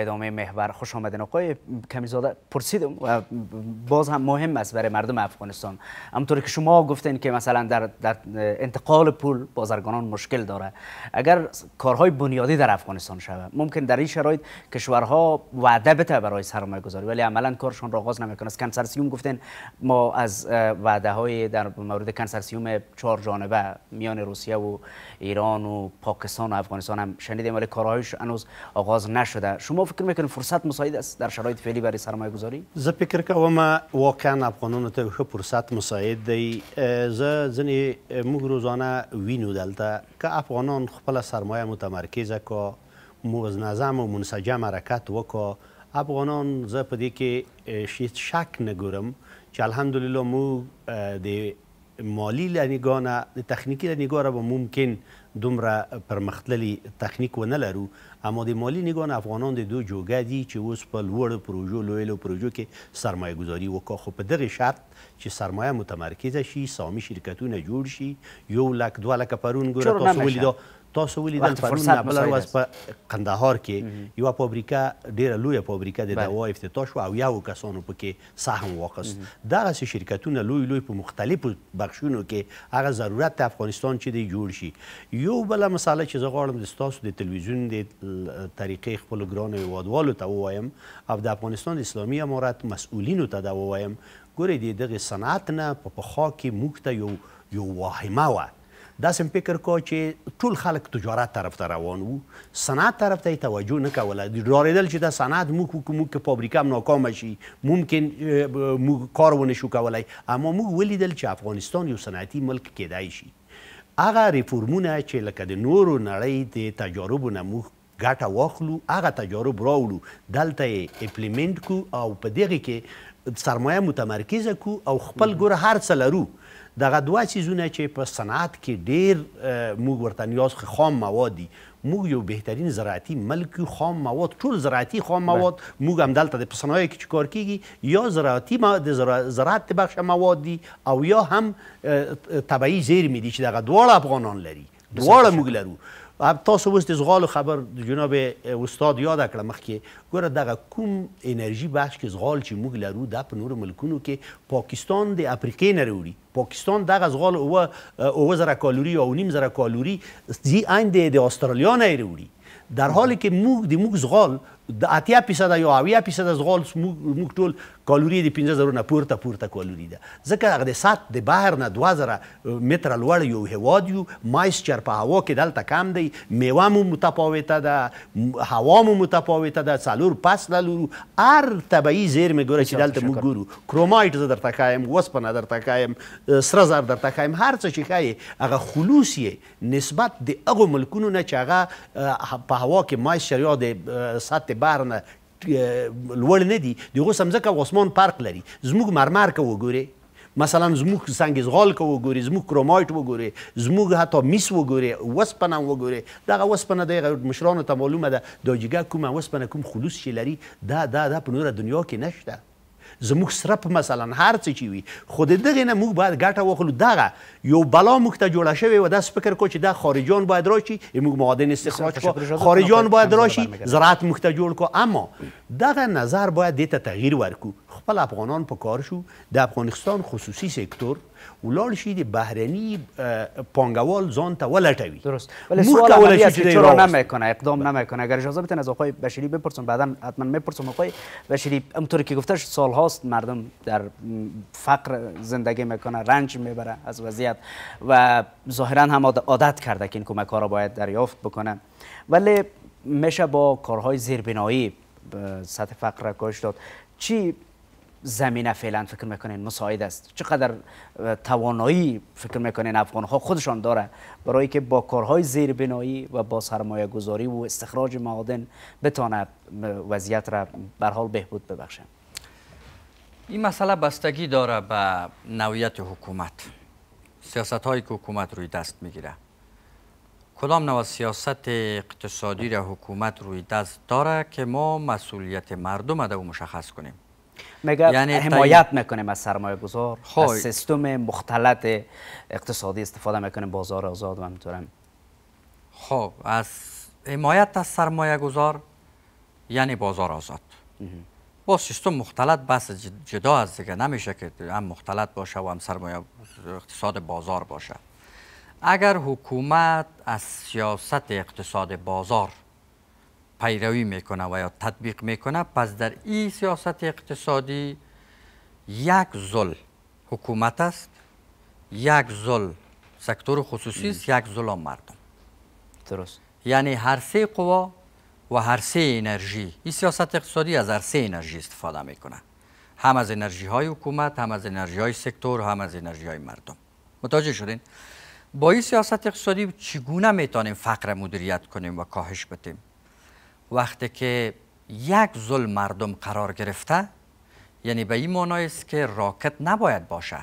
ادامه محور خوش آمدین آقای کمیزاده پرسیدم و باز هم مهم است برای مردم افغانستان همطوری که شما گفتین که مثلا در, در انتقال پول بازرگانان مشکل داره اگر کارهای بنیادی در افغانستان شود ممکن در این شرایط کشورها وعده بده برای سرمایه گذاری ولی عملا کارشان را آغاز نمیکنه کنسرسیوم گفتین ما از وعده های در مورد کنسرسیوم چهار جانبه میان روسیه و ایران و پاکستان و افغانستان هم شنیدیم ولی کارهایش هنوز آغاز نشده شما فکر میکنید فرصت مساعد است در شرایط فعلی برای سرمایه گذاری زه فکر کوم واقعا افغانانو ته ښه فرصت مساعد دی زه ځنې موږ روزانه وینو دلته که افغانان خپل سرمایه متمرکزه کا منظم او منسجم حرکت وکا افغانان زه په دې کې هیڅ شک نه ګورم چې الحمدلله موږ د مالی لنیګانه د تخنیکی لنیګاره به ممکن دومره پرمختللی تخنیک و نه لرو اما د مالی نگان افغانان د دوه جوګه دي چې اوس په لوړو پروژو لویو پروژو کې سرمایه ګذاري وکړه خو په دغه شرط چې سرمایه متمرکزه شي سامي شرکتونه جوړ شي یو لک دوه لک پرون ګوره تاسو ولیدو تاسو ولیدل پرون نه بل ورځ په قندهار کې یو فابریکه ډیره لویه فابریکه د دوا افتتاح شو او یو کسانو پکې سهم واخیست دغسې شرکتونه لوی لوی په مختلفو بخشونو کې هغه ضرورت ته افغانستان چې دی جوړ شي یو بله مسله چې زه غواړم د ستاسو د تلویزیون د طریقې خپلو ګرانو هیوادوالو ته ووایم او د افغانستان د اسلامي امارت مسؤلینو ته دا ووایم ګورئ د دغې صنعت نه په پخوا کې موږ ته یو یو واهمه وه دا سم فکر کو چې ټول خلک تجارت طرف ته روان وو صنعت طرف ته توجه نه کوله ډارېدل چې دا صنعت موږ موږ که فابریکه هم ناکامه شي ممکن موږ کار ونه شو کولی اما موږ ولیدل چې افغانستان یو صنعتي ملک کېدای شي هغه ریفورمونه چې لکه د نورو نړۍ د تجاربو نه موږ ګټه واخلو هغه تجارب راوړو دلته یې امپلیمنت کو او په دغه کې سرمایه متمرکزه کو او خپل ګور هر څه لرو دغه دوه سیزونه چې په صنعت کې ډیر موږ ورته نیاز خام مواد دي موږ یو بهترین زراعتي ملک خام مواد ټول زراعتي خام مواد موږ هم دلته د پسنوي کې کار کیږي یا زراعتي مواد زراعت بخش مواد دي او یا هم طبیعي زیرمې دي چې دغه دواړه افغانان لري دواړه موږ لرو هم تاسو اوس د زغال خبر د جناب استاد یاد کړم مخکې ګوره دغه کوم انرژي بخش کې زغال چې موږ لرو د په نورو ملکونو کې پاکستان د افریقې نه راوړي پاکستان دغه زغال او او زره کالوري او نیم زره کالوري زی عین د استرالیا نه راوړي در حالی که موږ د موږ زغال د اتیا فیصد یا اویا فیصد زغال موږ ټول کالوري د 15000 نه پورته پورته کالوري ده ځکه هغه د سات د بهر نه 2000 متر لوړ یو هواد یو مایسچر په هوا کې دلته کم دی میوه مو متفاوته ده هوا مو متفاوته ده څلور فصله لرو هر طبیعي زیرمې ګوره چې دلته موږ ګورو کرومایټ زه درته ښایم وسپنه درته ښایم سره زر درته ښایم هر څه چې ښایي هغه خلوص یې نسبت د هغو ملکونو نه چې هغه په هوا کې مایسچر یا د سطح بهر نه لوړ نه دي دغه سمزکه او اسمان پارک لري زموږ مرمر کو وګوري مثلا زموږ سنگیز غال کو وګوري زموږ کرومایټ وګوري زموږ حتی میس وګوري وسپنه وګوري دغه وسپنه د مشرانو ته معلومه ده دا جګه کومه وسپنه کوم خلوص شي لري دا دا د په نوره دنیا کې نشته زموږ سرپ مثلا هر څه چې وي خو د نه موږ باید ګټه واخلو دغه یو بلا موږ ته جوړه و داس فکر کو چې دا خارجیان باید راشي موږ معادن استخراج کو خارجیان باید راشي زراعت موږ ته جوړ کو اما دغه نظر باید دې تغییر ورکو خپل افغانان په کار شو د افغانستان خصوصی سکتور ولار شي د بهرني پونګوال ځان ته ولټوي درست ولی سوال چرا, نمیکنه اقدام نمیکنه اگر اجازه بتن از آقای بشیری بپرسم بعدا حتما میپرسم آقای بشیری همطور که گفتش سال هاست مردم در فقر زندگی میکنه رنج میبره از وضعیت و ظاهرا هم عادت کرده که این کمک ها را باید دریافت بکنه ولی میشه با کارهای زیربنایی سطح فقر را کاهش داد چی زمینه فعلا فکر میکنین مساعد است چقدر توانایی فکر میکنین افغان ها خودشان داره برای که با کارهای بنایی و با سرمایه گذاری و استخراج معادن بتانه وضعیت را به حال بهبود ببخشه این مسئله بستگی داره به نویت حکومت سیاست هایی که حکومت روی دست میگیره کدام نوع سیاست اقتصادی را حکومت روی دست داره که ما مسئولیت مردم را مشخص کنیم میگه یعنی حمایت میکنه میکنیم از سرمایه گذار خوی. از سیستم مختلط اقتصادی استفاده میکنه بازار آزاد و همینطورم خب از حمایت از سرمایه گذار یعنی بازار آزاد با سیستم مختلط بس جدا از دیگه نمیشه که هم مختلط باشه و هم سرمایه اقتصاد بازار باشه اگر حکومت از سیاست اقتصاد بازار پیروی میکنه و یا تطبیق میکنه پس در این سیاست اقتصادی یک زل حکومت است یک زل سکتور خصوصی است یک زل مردم درست یعنی هر سه قوا و هر سه انرژی این سیاست اقتصادی از هر سه انرژی استفاده میکنه هم از انرژی های حکومت هم از انرژی های سکتور هم از انرژی های مردم متوجه شدین با این سیاست اقتصادی چگونه میتونیم فقر مدیریت کنیم و کاهش بدیم وقتی که یک ظلم مردم قرار گرفته یعنی به این معنی است که راکت نباید باشه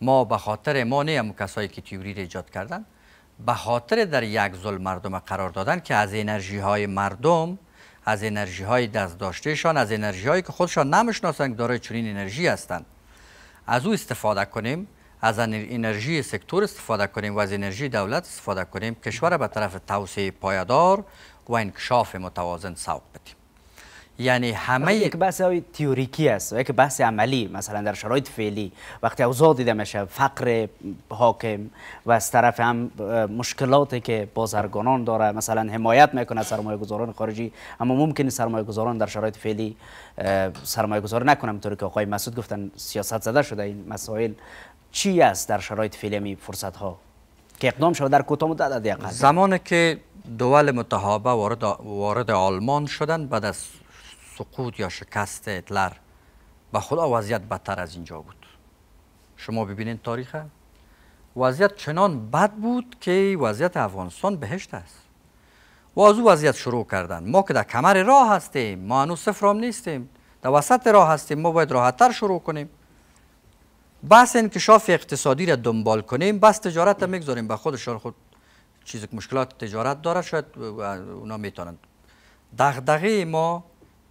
ما به خاطر ما نه کسایی که تیوری ایجاد کردن به خاطر در یک ظلم مردم قرار دادن که از انرژی های مردم از انرژی های دست داشتهشان از انرژی هایی که خودشان که دارای چنین انرژی هستند از او استفاده کنیم از انرژی سکتور استفاده کنیم و از انرژی دولت استفاده کنیم کشور به طرف توسعه پایدار و انکشاف متوازن سوق بدیم یعنی همه یک بحث های تیوریکی است و یک بحث عملی مثلا در شرایط فعلی وقتی اوضاع دیده میشه فقر حاکم و از طرف هم مشکلاتی که بازرگانان داره مثلا حمایت میکنه سرمایه گذاران خارجی اما ممکن سرمایه گذاران در شرایط فعلی سرمایه گذار نکنه طوری که آقای مسعود گفتن سیاست زده شده این مسائل چی است در شرایط فعلی می یعنی فرصت ها که اقدام شده در کوتاه مدت زمانی که دول متحابه وارد, وارد آلمان شدن بعد از سقوط یا شکست اطلر به خدا وضعیت بدتر از اینجا بود شما ببینید تاریخ وضعیت چنان بد بود که وضعیت افغانستان بهشت است و از او وضعیت شروع کردن ما که در کمر راه هستیم ما هنوز صفرام نیستیم در وسط راه هستیم ما باید راحتتر شروع کنیم بس انکشاف اقتصادی را دنبال کنیم بس تجارت را میگذاریم به خودشان خود چیز مشکلات تجارت داره شاید اونا میتونند دغدغه ما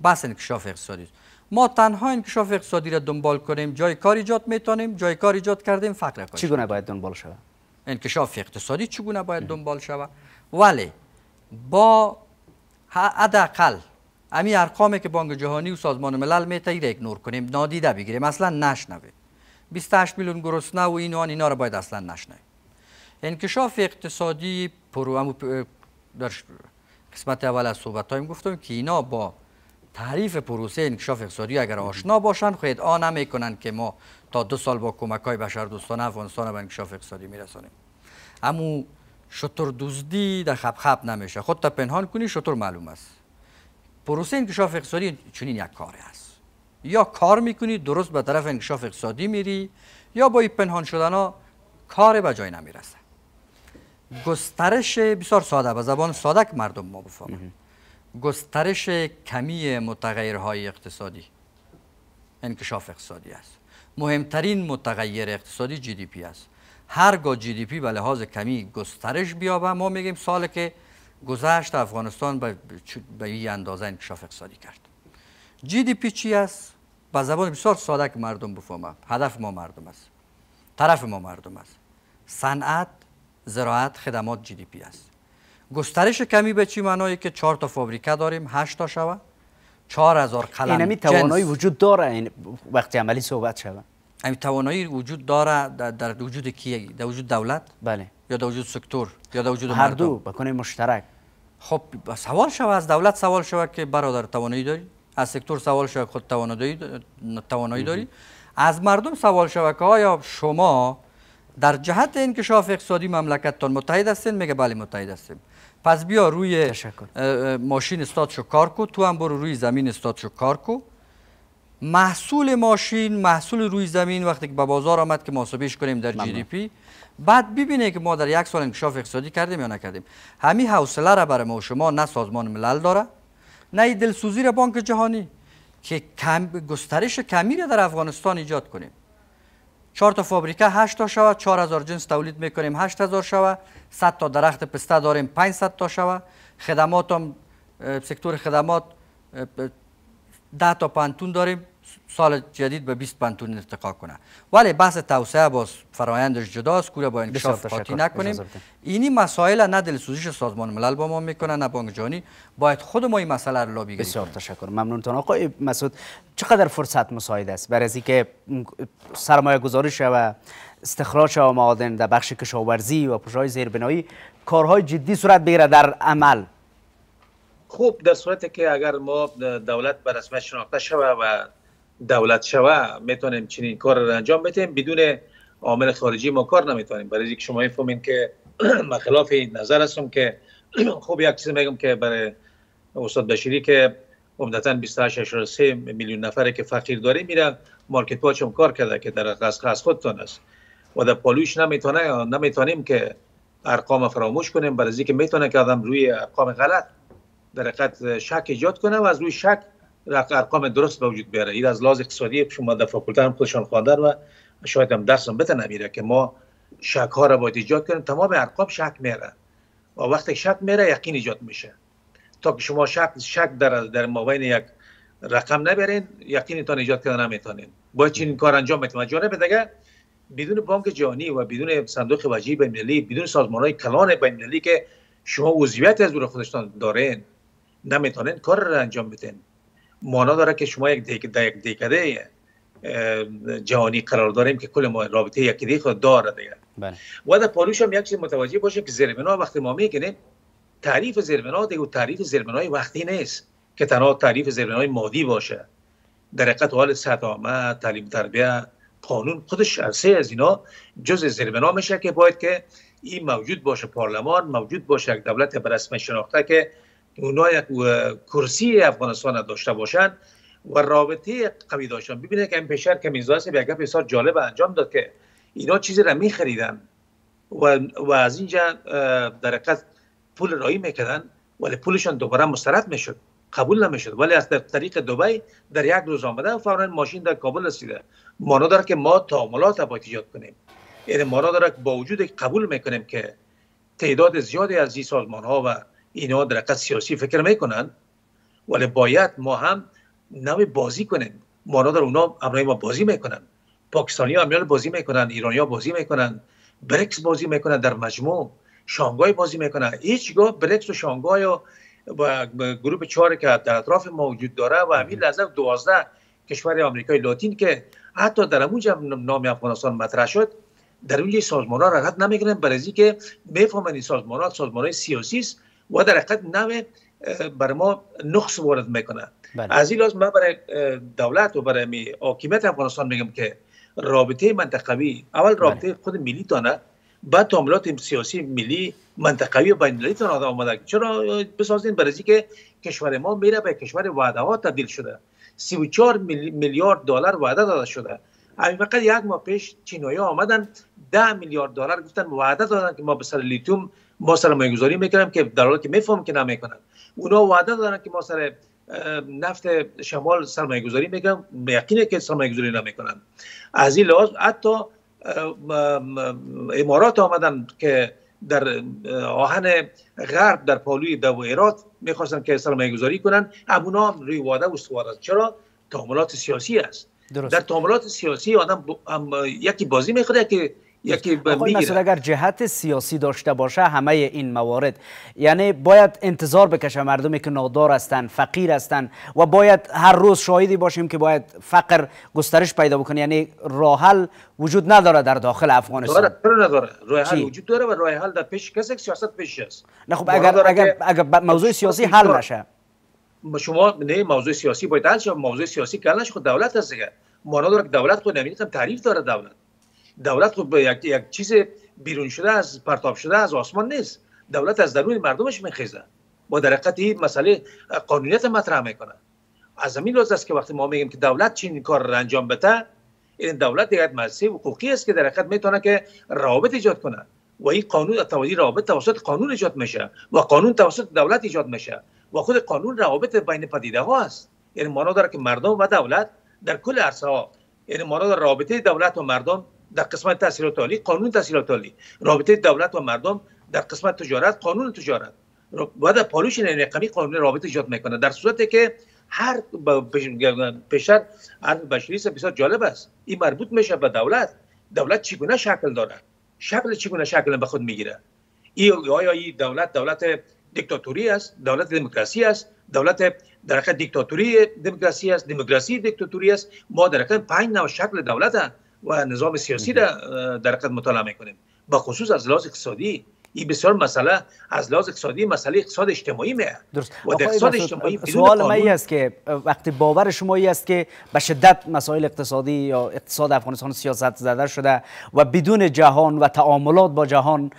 بس انکشاف اقتصادی ما تنها انکشاف اقتصادی را دنبال کنیم جای کار ایجاد میتونیم جای کار ایجاد کردیم فقر کنیم چگونه باید دنبال شود انکشاف اقتصادی چگونه باید دنبال شود ولی با حداقل امی ارقامی که بانک جهانی و سازمان ملل میته را اگنور کنیم نادیده بگیریم اصلا نشنویم 28 میلیون گرسنه و این اینا را باید اصلا نشنویم انکشاف اقتصادی پرو در قسمت اول از صحبت هایم گفتم که اینا با تعریف پروسه انکشاف اقتصادی اگر آشنا باشن خود آن نمی کنند که ما تا دو سال با کمک های بشر دوستان افغانستان به انکشاف اقتصادی میرسانیم اما شطور دوزدی در خب خب نمیشه خود تا پنهان کنی شطور معلوم است پروسه انکشاف اقتصادی چنین یک کاری است یا کار میکنی درست به طرف انکشاف اقتصادی میری یا با این پنهان شدن کار به جای نمیرسه گسترش بسیار ساده به زبان ساده مردم ما بفهمند گسترش کمی متغیرهای اقتصادی انکشاف اقتصادی است مهمترین متغیر اقتصادی جی دی پی است هرگاه جی دی پی به لحاظ کمی گسترش بیابه ما میگیم سال که گذشت افغانستان به این اندازه انکشاف اقتصادی کرد جی دی پی چی است به زبان بسیار ساده که مردم بفهمه هدف ما مردم است طرف ما مردم است صنعت زراعت خدمات جی پی است گسترش کمی به چی معنایی که چهار تا فابریکه داریم هشت تا شوه چهار هزار قلم این یعنی توانایی وجود داره این یعنی وقتی عملی صحبت شوه این توانایی وجود داره در وجود کی؟ در وجود دولت بله یا در وجود سکتور یا در وجود هر مردم. دو بکنه مشترک خب سوال شوه از دولت سوال شوه که برادر توانایی داری از سکتور سوال شوه خود توانایی داری از مردم سوال شوه که آیا شما در جهت انکشاف اقتصادی مملکتتان متحد هستین میگه بله متحد هستیم پس بیا روی ماشین استادشو کار کو تو هم برو روی زمین استادشو کار کو محصول ماشین محصول روی زمین وقتی که به بازار آمد که محاسبهش کنیم در جی دی پی بعد ببینه که ما در یک سال انکشاف اقتصادی کردیم یا نکردیم همین حوصله را برای ما شما نه سازمان ملل داره نه دلسوزی را بانک جهانی که کم گسترش کمی را در افغانستان ایجاد کنیم 4 تا فابریکه 8 تا شوه 4000 جنس تولید میکنیم 8000 شود 100 تا درخت پسته داریم 500 تا شود خدمات هم سکتور خدمات 10 تا پانتون داریم سال جدید به 20 پنتون ارتقا کنه ولی بحث توسعه باز فرایندش جداست کوره با انکشاف قاطی نکنیم اینی مسائل نه دل سازمان ملل با ما میکنه نه بانک جهانی باید خود ما این مسئله رو لابی بسیار تشکر ممنونتون آقای مسعود چقدر فرصت مساعد است برای اینکه سرمایه گذاری شوه استخراج و معادن در بخش کشاورزی و پروژه زیربنایی کارهای جدی صورت بگیره در عمل خوب در صورتی که اگر ما دولت به رسمیت شناخته شوه و دولت شوه میتونیم چنین کار رو انجام بدیم بدون عامل خارجی ما کار نمیتونیم برای اینکه شما این که من خلاف نظر هستم که خوب یک چیز میگم که برای استاد بشیری که عمدتا 28.3 میلیون نفره که فقیر داره میره مارکت واچ هم کار کرده که در رزق از خودتان است و در پالویش نمیتونه نمیتونیم که ارقام فراموش کنیم برای اینکه میتونه که آدم روی ارقام غلط در شک ایجاد کنه و از روی شک ارقام درست به وجود بیاره این از لحاظ اقتصادی شما در فاکولته هم خودشان خواندن و شاید هم درس هم بتن که ما شک ها را باید ایجاد کنیم تمام ارقام شک میره و وقتی شک میره یقین ایجاد میشه تا که شما شک شک در در مابین یک رقم نبرین یقینتان ایجاد کردن نمیتونین باید چنین کار انجام بدیم جانب دیگه بدون بانک جهانی و بدون صندوق وجیه بین المللی بدون سازمان های کلان بین که شما عضویت از دور خودشان دارین نمیتونین کار را انجام بدین مانا داره که شما یک دیک در یک دیکده جهانی قرار داریم که کل ما رابطه یک دیگه خود داره دیگه بله. و در پالوش هم یک چیز متوجه باشه که زیرمنا وقتی ما میگنیم تعریف زیرمنا دیگه تعریف زیربنای وقتی نیست که تنها تعریف زیربنای مادی باشه در حقیقت حال سطح آمد تعلیم تربیه قانون خودش عرصه از اینا جز زیرمنا میشه که باید که این موجود باشه پارلمان موجود باشه دولت به شناخته که یک کرسی افغانستان داشته باشند و رابطه قوی داشتن ببینید که این پیشر که میزا به گپ بسیار جالب انجام داد که اینا چیزی را میخریدن و, و از اینجا در حقیقت پول رایی میکردن ولی پولشان دوباره مسترد میشد قبول نمیشد ولی از طریق دبی در یک روز آمده فورا ماشین در کابل رسیده مانا داره که ما تعاملات با ایجاد کنیم یعنی مانا داره با وجود قبول میکنیم که تعداد زیادی از این سازمان ها و اینا در سیاسی فکر میکنن ولی باید ما هم نوع بازی کنیم ما را در اونا امرای ما بازی میکنن پاکستانی ها بازی میکنن ایرانی ها بازی میکنن برکس بازی میکنن در مجموع شانگای بازی میکنن هیچگاه برکس و شانگای و گروه چهار که در اطراف ما وجود داره و همین لحظه دوازده کشور آمریکای لاتین که حتی در اونجا نام افغانستان مطرح شد در اونجا سازمان ها رغبت نمیکنن برای که میفهمن این سازمان ها سازمان های سیاسی است و در حقیقت نو بر ما نقص وارد میکنه بله. از این لحاظ من برای دولت و برای می حاکمیت افغانستان میگم که رابطه منطقوی اول بله. رابطه خود ملی تانه بعد تعاملات سیاسی ملی منطقوی و بین المللی تانه آمده چرا بسازین برای که کشور ما میره به کشور وعده ها تبدیل شده 34 میلیارد دلار وعده داده شده همین فقط یک ماه پیش چینایی آمدن 10 میلیارد دلار گفتن وعده دادن که ما به سر لیتوم ما سرمایه گذاری میکنم که در حالی که میفهم که نمیکنن اونا وعده دارن که ما سر نفت شمال سرمایه گذاری میکنم یقینه که سرمایه گذاری نمیکنن از این لحاظ حتی امارات آمدن که در آهن غرب در پالوی دو ایرات میخواستن که سرمایه گذاری کنن اما روی وعده استوار چرا تعاملات سیاسی است در تعاملات سیاسی آدم یکی بازی میخواد که یکی مسئول اگر جهت سیاسی داشته باشه همه این موارد یعنی باید انتظار بکشه مردمی که نادار هستند فقیر هستند و باید هر روز شاهدی باشیم که باید فقر گسترش پیدا بکنه یعنی راحل وجود نداره در داخل افغانستان داره راه حل وجود داره و راه حل در پیش کسی سیاست پیش است نه خب اگر اگر اگر موضوع خب، سیاسی خب، حل خب. نشه شما نه موضوع سیاسی باید حل شه موضوع سیاسی کلش خود دولت است دیگه معنا که دولت خود نمیدونم یعنی تعریف داره دولت دولت خب یک, یک چیز بیرون شده از پرتاب شده از آسمان نیست دولت از درون مردمش میخیزه با درقت این مسئله قانونیت مطرح میکنه از همین روز است که وقتی ما میگیم که دولت چین کار را انجام بده این دولت یک و حقوقی است که در حقیقت میتونه که روابط ایجاد کنه و این قانون اتوادی روابط توسط قانون ایجاد میشه و قانون توسط دولت ایجاد میشه و خود قانون روابط بین پدیده ها است یعنی مانا داره که مردم و دولت در کل عرصه ها یعنی داره رابطه دولت و مردم در قسمت تحصیلات عالی قانون تحصیلات عالی رابطه دولت و مردم در قسمت تجارت قانون تجارت باید پالوش این رقمی قانون رابطه ایجاد میکنه در صورتی که هر پیشتر هر بشری بسیار جالب است این مربوط میشه به دولت دولت چگونه شکل داره شکل چگونه شکل به خود میگیره ای دولت دولت دیکتاتوری است دولت دموکراسی است دولت در دیکتاتوری دموکراسی است دموکراسی دیکتاتوری است ما در پنج نوع شکل دولت هست و نظام سیاسی را در قد مطالعه میکنیم با خصوص از لحاظ اقتصادی این بسیار مسئله از لحاظ اقتصادی مسئله اقتصاد اجتماعی می درست و در اقتصاد اجتماعی سوال این است که وقتی باور شما است که به شدت مسائل اقتصادی یا اقتصاد افغانستان سیاست زده شده و بدون جهان و تعاملات با جهان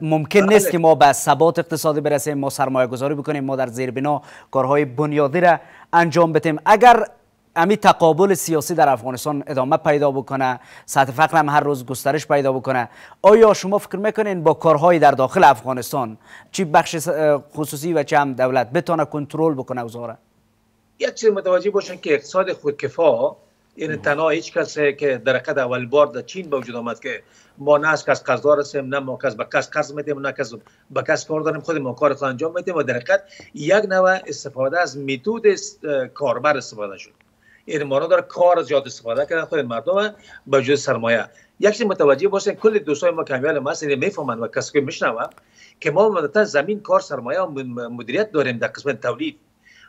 ممکن بله. نیست که ما به ثبات اقتصادی برسیم ما سرمایه گذاری بکنیم ما در زیربنا کارهای بنیادی را انجام بدیم اگر امی تقابل سیاسی در افغانستان ادامه پیدا بکنه سطح فقر هم هر روز گسترش پیدا بکنه آیا شما فکر میکنین با کارهای در داخل افغانستان چی بخش خصوصی و چه هم دولت بتونه کنترل بکنه وزاره یک چیز متوجه باشن که اقتصاد خودکفا این یعنی تنها هیچ کسی که در قد اول بار در چین به وجود آمد که ما نه از کس قرضدار هستیم نه ما کس به کس قرض میدیم نه کس به کس کار داریم خود ما کار خود انجام میدیم و در قد یک نوع استفاده از میتود کاربر استفاده شد ایرمانا داره کار زیاد استفاده کردن خود مردم با وجود سرمایه یک چیز متوجه باشین کل دوستای ما کمیال ما سری میفهمند و کسی که میشنوه که ما مدتا زمین کار سرمایه و مدیریت داریم در قسمت تولید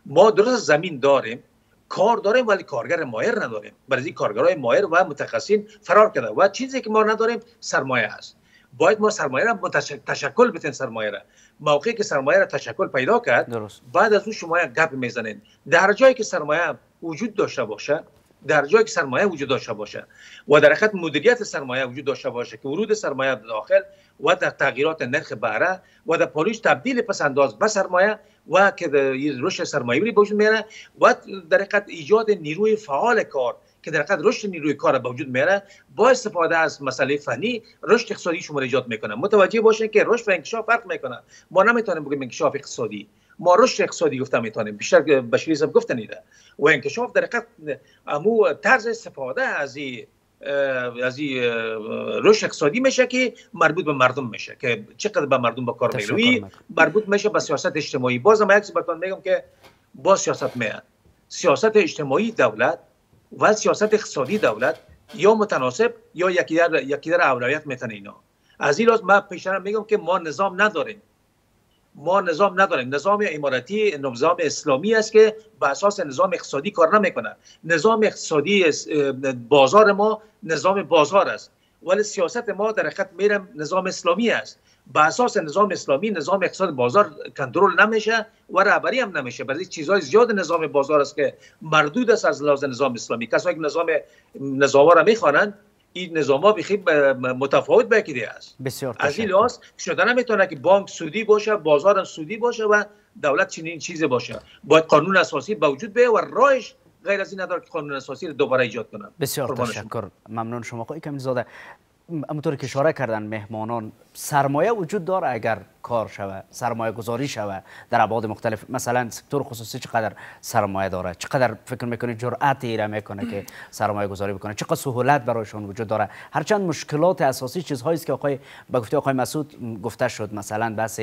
ما درست زمین داریم کار داریم ولی کارگر ماهر نداریم برای این کارگرای ماهر و متخصصین فرار کرده و چیزی که ما نداریم سرمایه است باید ما سرمایه را تشکل بتین سرمایه را موقعی که سرمایه را تشکل پیدا کرد درست. بعد از اون شما یک گپ میزنین در جایی که سرمایه وجود داشته باشه در جایی که سرمایه وجود داشته باشه و در حقیقت مدیریت سرمایه وجود داشته باشه که ورود سرمایه داخل و در تغییرات نرخ بهره و در پالیش تبدیل انداز به سرمایه و که رشد به وجود میره و در حقیقت ایجاد نیروی فعال کار که در حقیقت رشد نیروی کار به وجود میره با استفاده از مسئله فنی رشد اقتصادی شما ایجاد میکنه متوجه باشین که رشد و انکشاف فرق میکنه ما نمیتونیم بگیم انکشاف اقتصادی ما رشد اقتصادی گفتم میتونیم بیشتر بشری صاحب گفتن ایده و انکشاف در حقیقت امو طرز استفاده از این از رشد اقتصادی میشه که مربوط به مردم میشه که چقدر به مردم با کار میروی مربوط میشه به سیاست اجتماعی باز بازم یک بتون میگم که با سیاست میاد سیاست اجتماعی دولت و سیاست اقتصادی دولت یا متناسب یا یکی در یکی در اولویت میتن اینا از این لحاظ من میگم که ما نظام نداریم ما نظام نداریم نظام اماراتی نظام اسلامی است که به اساس نظام اقتصادی کار نمیکنه نظام اقتصادی بازار ما نظام بازار است ولی سیاست ما در حقیقت میرم نظام اسلامی است به اساس نظام اسلامی نظام اقتصاد بازار کنترل نمیشه و رهبری هم نمیشه برای چیزهای زیاد نظام بازار است که مردود است از لحاظ نظام اسلامی کسایی که نظام نظام را میخوانند این نظام ها بخی متفاوت بکیده است بسیار از این لحاظ شده نمیتونه که بانک سودی باشه بازار سودی باشه و دولت چنین چیزی باشه باید قانون اساسی به وجود بیه و رایش غیر از این نداره که قانون اساسی رو دوباره ایجاد کنه بسیار تشکر ممنون شما آقای کمی زاده همونطور که اشاره کردن مهمانان سرمایه وجود داره اگر کار شوه سرمایه گذاری شود در عباد مختلف مثلا سکتور خصوصی چقدر سرمایه داره چقدر فکر میکنید جرأت ایره میکنه که سرمایه گذاری بکنه چقدر سهولت برایشون وجود داره هرچند مشکلات اساسی چیزهایی است که آقای به گفته آقای مسعود گفته شد مثلا بحث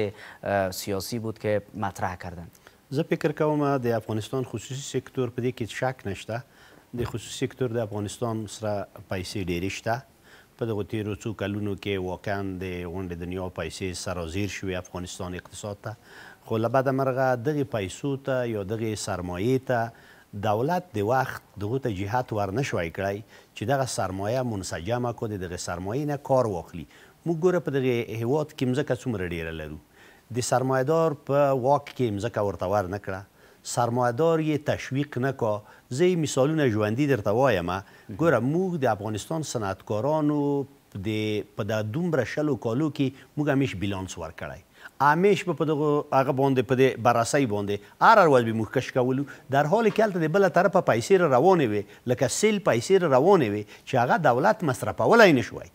سیاسی بود که مطرح کردن زه فکر کوم د افغانستان خصوصی سکتور په دې شک نشته د خصوصی سکتور د افغانستان سره پیسې ډېرې په دغه تیرو څو کلونو کې واقعا د غونډې د نیا پیسې سرازیر شوې افغانستان اقتصاد ته خو له بده مرغه دغې پیسو ته یا دغې سرمایې ته دولت د وخت دغه ته جهت ورنشوي کړی چې دغه سرمایه منسجمه کړي دغه سرمایې نه کار واخلي موږ ګوره په دغه هیواد کې مځکه څومره ډیره لرو د سرمایدار په واک کې مځکه ورته ور نه کړه سرمایه‌دار یې تشویق نکا زه مثالونه ژوندۍ درته وایم ګوره موږ د افغانستان صنعتکارانو د په د دومره شلو کالو کې موږ همیش بیلانس ورکړی همیش په دغه هغه باندې په بررسۍ باندې هر ورځ به موږ کش کولو در حال کې هلته د بل طرفه پیسې را روانې وي لکه سیل پیسې را روانې وي چې هغه دولت مصرفولی نه شوی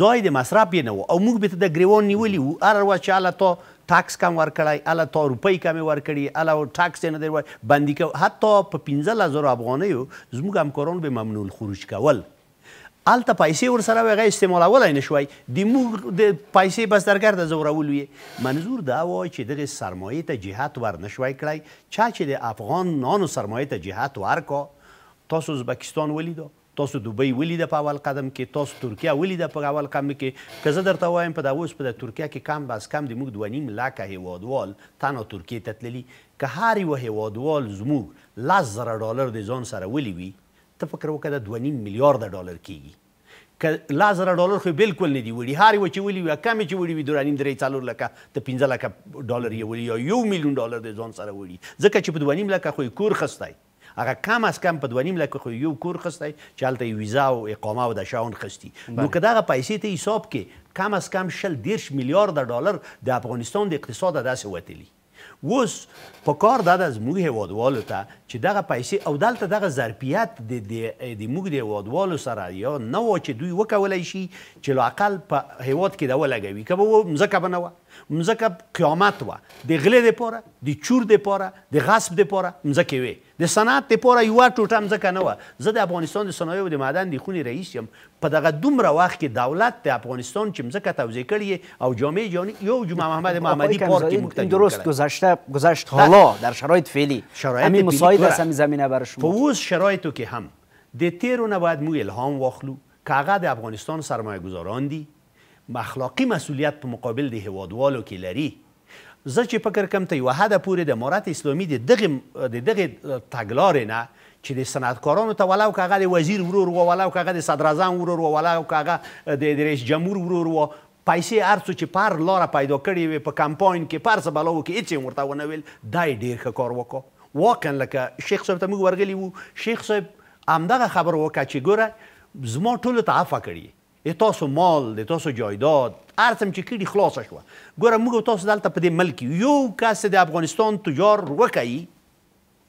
ځای د مصرف یې نه و او موږ به ته د ګریوان نیولي وو هر ورځ چې هله تا ټاکس کم ورکړی اله تو روپۍ کمې ورکړي اله ټاکس یې نه دی بندي کو حتی په پنځه زره افغانیو زموږ همکاران به ممنون خروج کول الته پیسې ورسره وغه استعمالولای نشوي د موږ د پیسې بس درګر د زورول وي منظور دا و چې دغه سرمایه ته جهت ور نشوي کړای چا چې د افغان نانو سرمایه ته جهت ورکا تاسو ازبکستان ولیدو تاسو دوبۍ ولیده په اول قدم کې تاسو ترکیه ولیده په اول قدم کې که زه درته وایم په دا اوس په ترکیه کې کم بس کم د موږ دوه نیم لکه هیوادوال تنها ترکیې ته تللي که هر یوه هیوادوال زموږ لس زره ډالر د ځان سره ولي وي ته فکر وکړه دوه نیم میلیارده ډالر کیږي که لا زره ډالر خو بالکل نه دی وړي هر یوه چې ولي وي کمې چې وړي وي دورانیم درې څلور لکه ته پنځه لکه ډالر یې وړي یا یو میلیون ډالر د ځان سره وړي ځکه چې په دوه نیم لکه خو کور خستی هغه کم از کم په 2.5 لک خو یو کور خسته چې هلته ویزا او اقامه او د شاون خستی نو که دغه پیسې ته حساب کې کم از کم شل دیرش میلیارد ډالر د افغانستان د اقتصاد داسې وتلی وس په کار داد از موږ هوادوالو ته چې دغه پیسې او دلته دغه ظرفیت د د موږ د هوادوالو سره یا نه و چې دوی وکولای شي چې لاقل په هواد کې دا ولګوي که به مځکه به نه وه مزکه قیامت وا د غلې د پوره د چور د پوره د غصب د پوره مزکه د صنعت د پوره یو ټوټه مزکه زه د افغانستان د صنایع او د معدن د خونی رئیس یم په دغه دومره وخت کې دولت د افغانستان چې مزکه توزیع کړي او جامعه جهانی یو جمع محمد محمدی پارک مختلف درست گذشته گذشت بله. حالا در شرایط فعلی شرایط مساعد است همین زمینه برای شما فوز شرایطو که هم د تیرو نه باید مو الهام واخلو کاغه افغانستان سرمایه گذاران اخلاقی مسئولیت په مقابل د هوادوالو کې لري زه چې فکر کوم ته یو حد پورې د امارت اسلامي د دغه د دغه تګلارې نه چې د صنعتکارانو ته ولو که هغه د وزیر ورور و ولو که هغه د صدراعظم ورور و ولو که هغه د رئیس جمهور ورور و پیسې ارڅو چې پر لار پیدا کړې وي په کمپاین کې پر څه بلاو کې هیڅ ورته ونه ویل دای ډیر ښه کار وکړ واقعا لکه شیخ صاحب ته موږ ورغلی وو شیخ صاحب همدغه خبر وکړه چې ګوره زما ټولو ته عفه کړي تاسو مال د تاسو جایداد ارسم چې کړي خلاص شو ګوره موږ تاسو دلته په دې ملک یو کس د افغانستان تجار وکي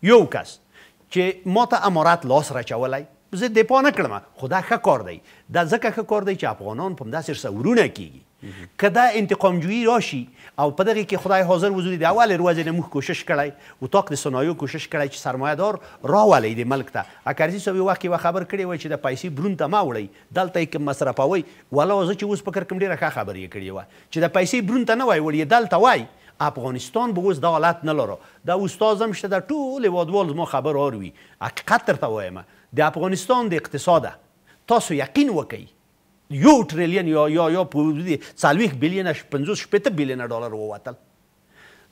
یو کس چې ماته امارات لاس راچولای زه دپا نه کړم خدا ښه کار دی دا ځکه ښه کار دی چې افغانان په همداسې سره ورونه کیږي کدا انتقام جویی راشي او په دغه کې خدای حاضر وزوري د اول ورځې نه موږ کوشش کړی او تاک د صنایعو کوشش کړی چې سرمایه‌دار راولي د ملک ته اکرزي سوي وخت کې خبر کړی و چې د پیسې برون ته ما وړي دلته کې مصرفوي والله زه چې اوس فکر کوم ډیره ښه خبرې کړې و چې د پیسې برون ته نه وای وړي دلته وای افغانستان به اوس دا حالت نه لاره دا استادم شته د ټول وادوال ما خبر اوروي حقیقت درته وایم د افغانستان د اقتصاده تاسو یقین وکئ یو ټریلیون یو یو یو په څلوېښت بلین پنځوس شپېته بلین ډالر ووتل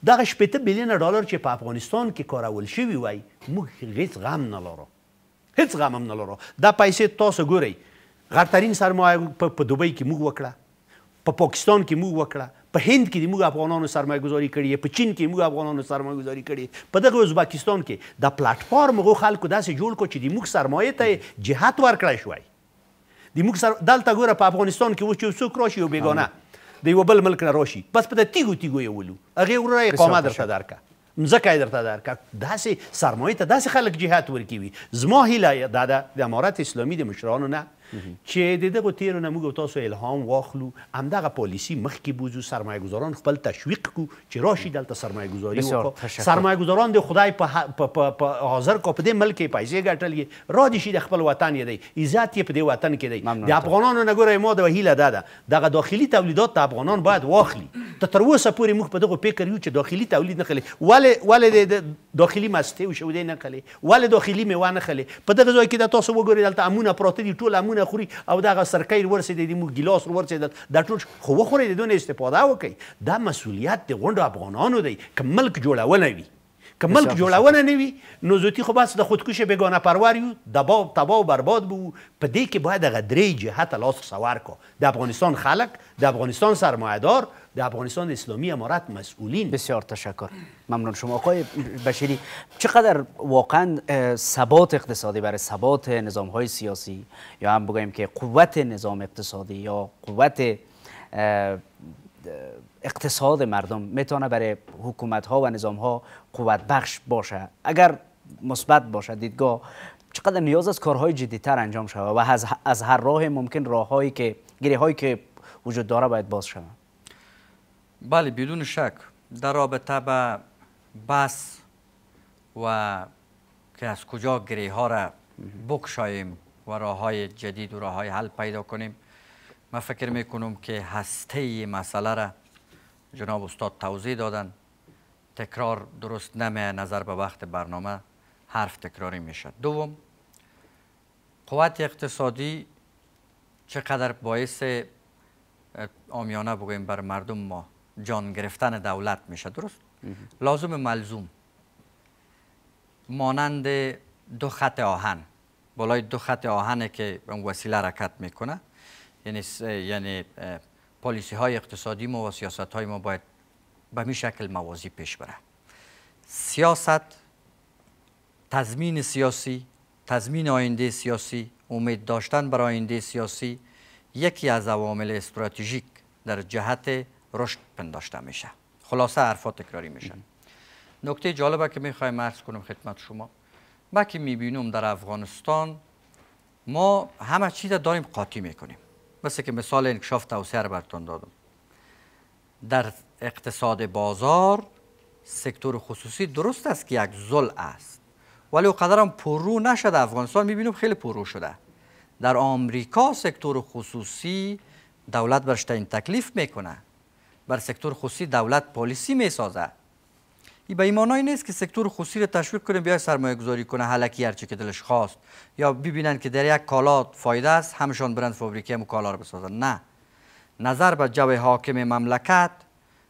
دغه شپېته بلین ډالر چې په افغانستان کې کارول شوي وای موږ هیڅ غم نه لرو هیڅ غم هم نه لرو دا پیسې تاسو ګورئ غرترین سرمایه په دوبۍ کې موږ وکړه په پاکستان کې موږ وکړه په هند کې موږ افغانانو سرمایه گذاری کړې په چین کې موږ افغانانو سرمایه گذاری کړې په دغه ازبکستان کې د پلیټ فارم غو خلکو داسې جوړ کو چې د موږ سرمایه ته جهت ورکړای شوی د موږ سره دلته ګوره په افغانستان کې و چې څوک راشي یو بیګانه د یو بل ملک نه راشي بس په تیګو تیګو یې ولو هغې وروره اقامه درته درکه مځکه یې درته درکه داسې سرمایې ته داسې خلک جهات ورکوي زما هیله دا ده د امارت اسلامي د مشرانو نه چې د دغه تیرو نه موږ تاسو الهام واخلو همدغه پالیسی مخکې بوزو سرمایه‌ګزاران خپل تشویق کو چې راشي دلته سرمایه‌ګزاري وکړو سرمایه‌ګزاران د خدای په حاضر کو په دې ملک کې پیسې ګټلې را دي شي د خپل وطن یې دی عزت یې په دې وطن کې دی د افغانانو نه ګورې ما د هیله ده دغه داخلي تولیدات د افغانان باید واخلي ته تر اوسه پورې موږ په دغه فکر یو چې داخلي تولید نه خلی ولې ولې د داخلي مستې او شودې نه خلی ولې داخلي میوه نه خلی په دغه ځای کې د تاسو وګورئ دلته امونه پراته دي ټول امونه خوري او دغه سرکې ورسېدې دي موږ ګیلاس ورسېدل دا ټول خو وخورئ د دونه استفاده وکړي دا مسولیت د غونډو افغانانو دی که ملک جوړونه وي که ملک جوړونه نه وي نو زوتی خو بس د خودکش بیگانه پرور یو دباب تبا و برباد بو په دې کې باید هغه درې جهت لاس سوار کو د افغانستان خلک د افغانستان سرمایهدار در افغانستان اسلامی امارت مسئولین بسیار تشکر ممنون شما آقای بشیری چقدر واقعا ثبات اقتصادی برای ثبات نظام های سیاسی یا هم بگویم که قوت نظام اقتصادی یا قوت اقتصاد مردم میتونه برای حکومت ها و نظام ها قوت بخش باشه اگر مثبت باشه دیدگاه چقدر نیاز از کارهای جدیتر انجام شود و از, هر راه ممکن راههایی که گریه هایی که وجود داره باید باز شود بله بدون شک در رابطه به بس و که از کجا گریه ها را بکشاییم و راه های جدید و راه های حل پیدا کنیم من فکر میکنم کنم که هسته مسئله را جناب استاد توضیح دادن تکرار درست نمیه نظر به وقت برنامه حرف تکراری میشه دوم قوت اقتصادی چقدر باعث آمیانه بگویم بر مردم ما جان گرفتن دولت میشه درست؟ لازم ملزوم مانند دو خط آهن بالای دو خط آهنی که اون وسیله حرکت میکنه یعنی یعنی پالیسی های اقتصادی ما و سیاست های ما باید به می شکل موازی پیش بره سیاست تضمین سیاسی تضمین آینده سیاسی امید داشتن برای آینده سیاسی یکی از عوامل استراتژیک در جهت رشد پنداشته میشه خلاصه حرفا تکراری میشن نکته جالبه که میخوایم عرض کنم خدمت شما ما که میبینم در افغانستان ما همه چیز داریم قاطی میکنیم مثل که مثال انکشاف توسعه رو براتون دادم در اقتصاد بازار سکتور خصوصی درست است که یک زل است ولی اونقدر هم پررو نشده افغانستان میبینم خیلی پرو شده در آمریکا سکتور خصوصی دولت برشت این تکلیف میکنه بر سکتور خصوصی دولت پالیسی می ای به ایمانای نیست که سکتور خصوصی رو تشویق کنیم بیای سرمایه گذاری کنه حلکی هر که دلش خواست یا ببینن که در یک کالا فایده است همشان برند فابریکه مو کالا رو بسازن نه نظر به جو حاکم مملکت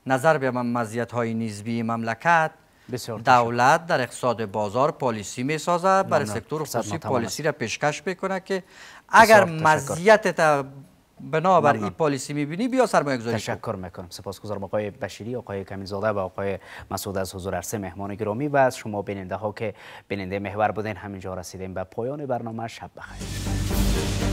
نظر به مزیت های نسبی مملکت بسیار دولت در اقتصاد بازار پالیسی می بر برای سکتور خصوصی پالیسی را پیشکش بکنه که اگر مزیت بنابر این پالیسی میبینی بیا سرمایه گذاری تشکر میکنم سپاسگزارم آقای بشیری آقای کمیزاده و آقای مسعود از حضور عرصه مهمان گرامی و از شما بیننده ها که بیننده محور بودین همینجا رسیدیم به پایان برنامه شب بخیر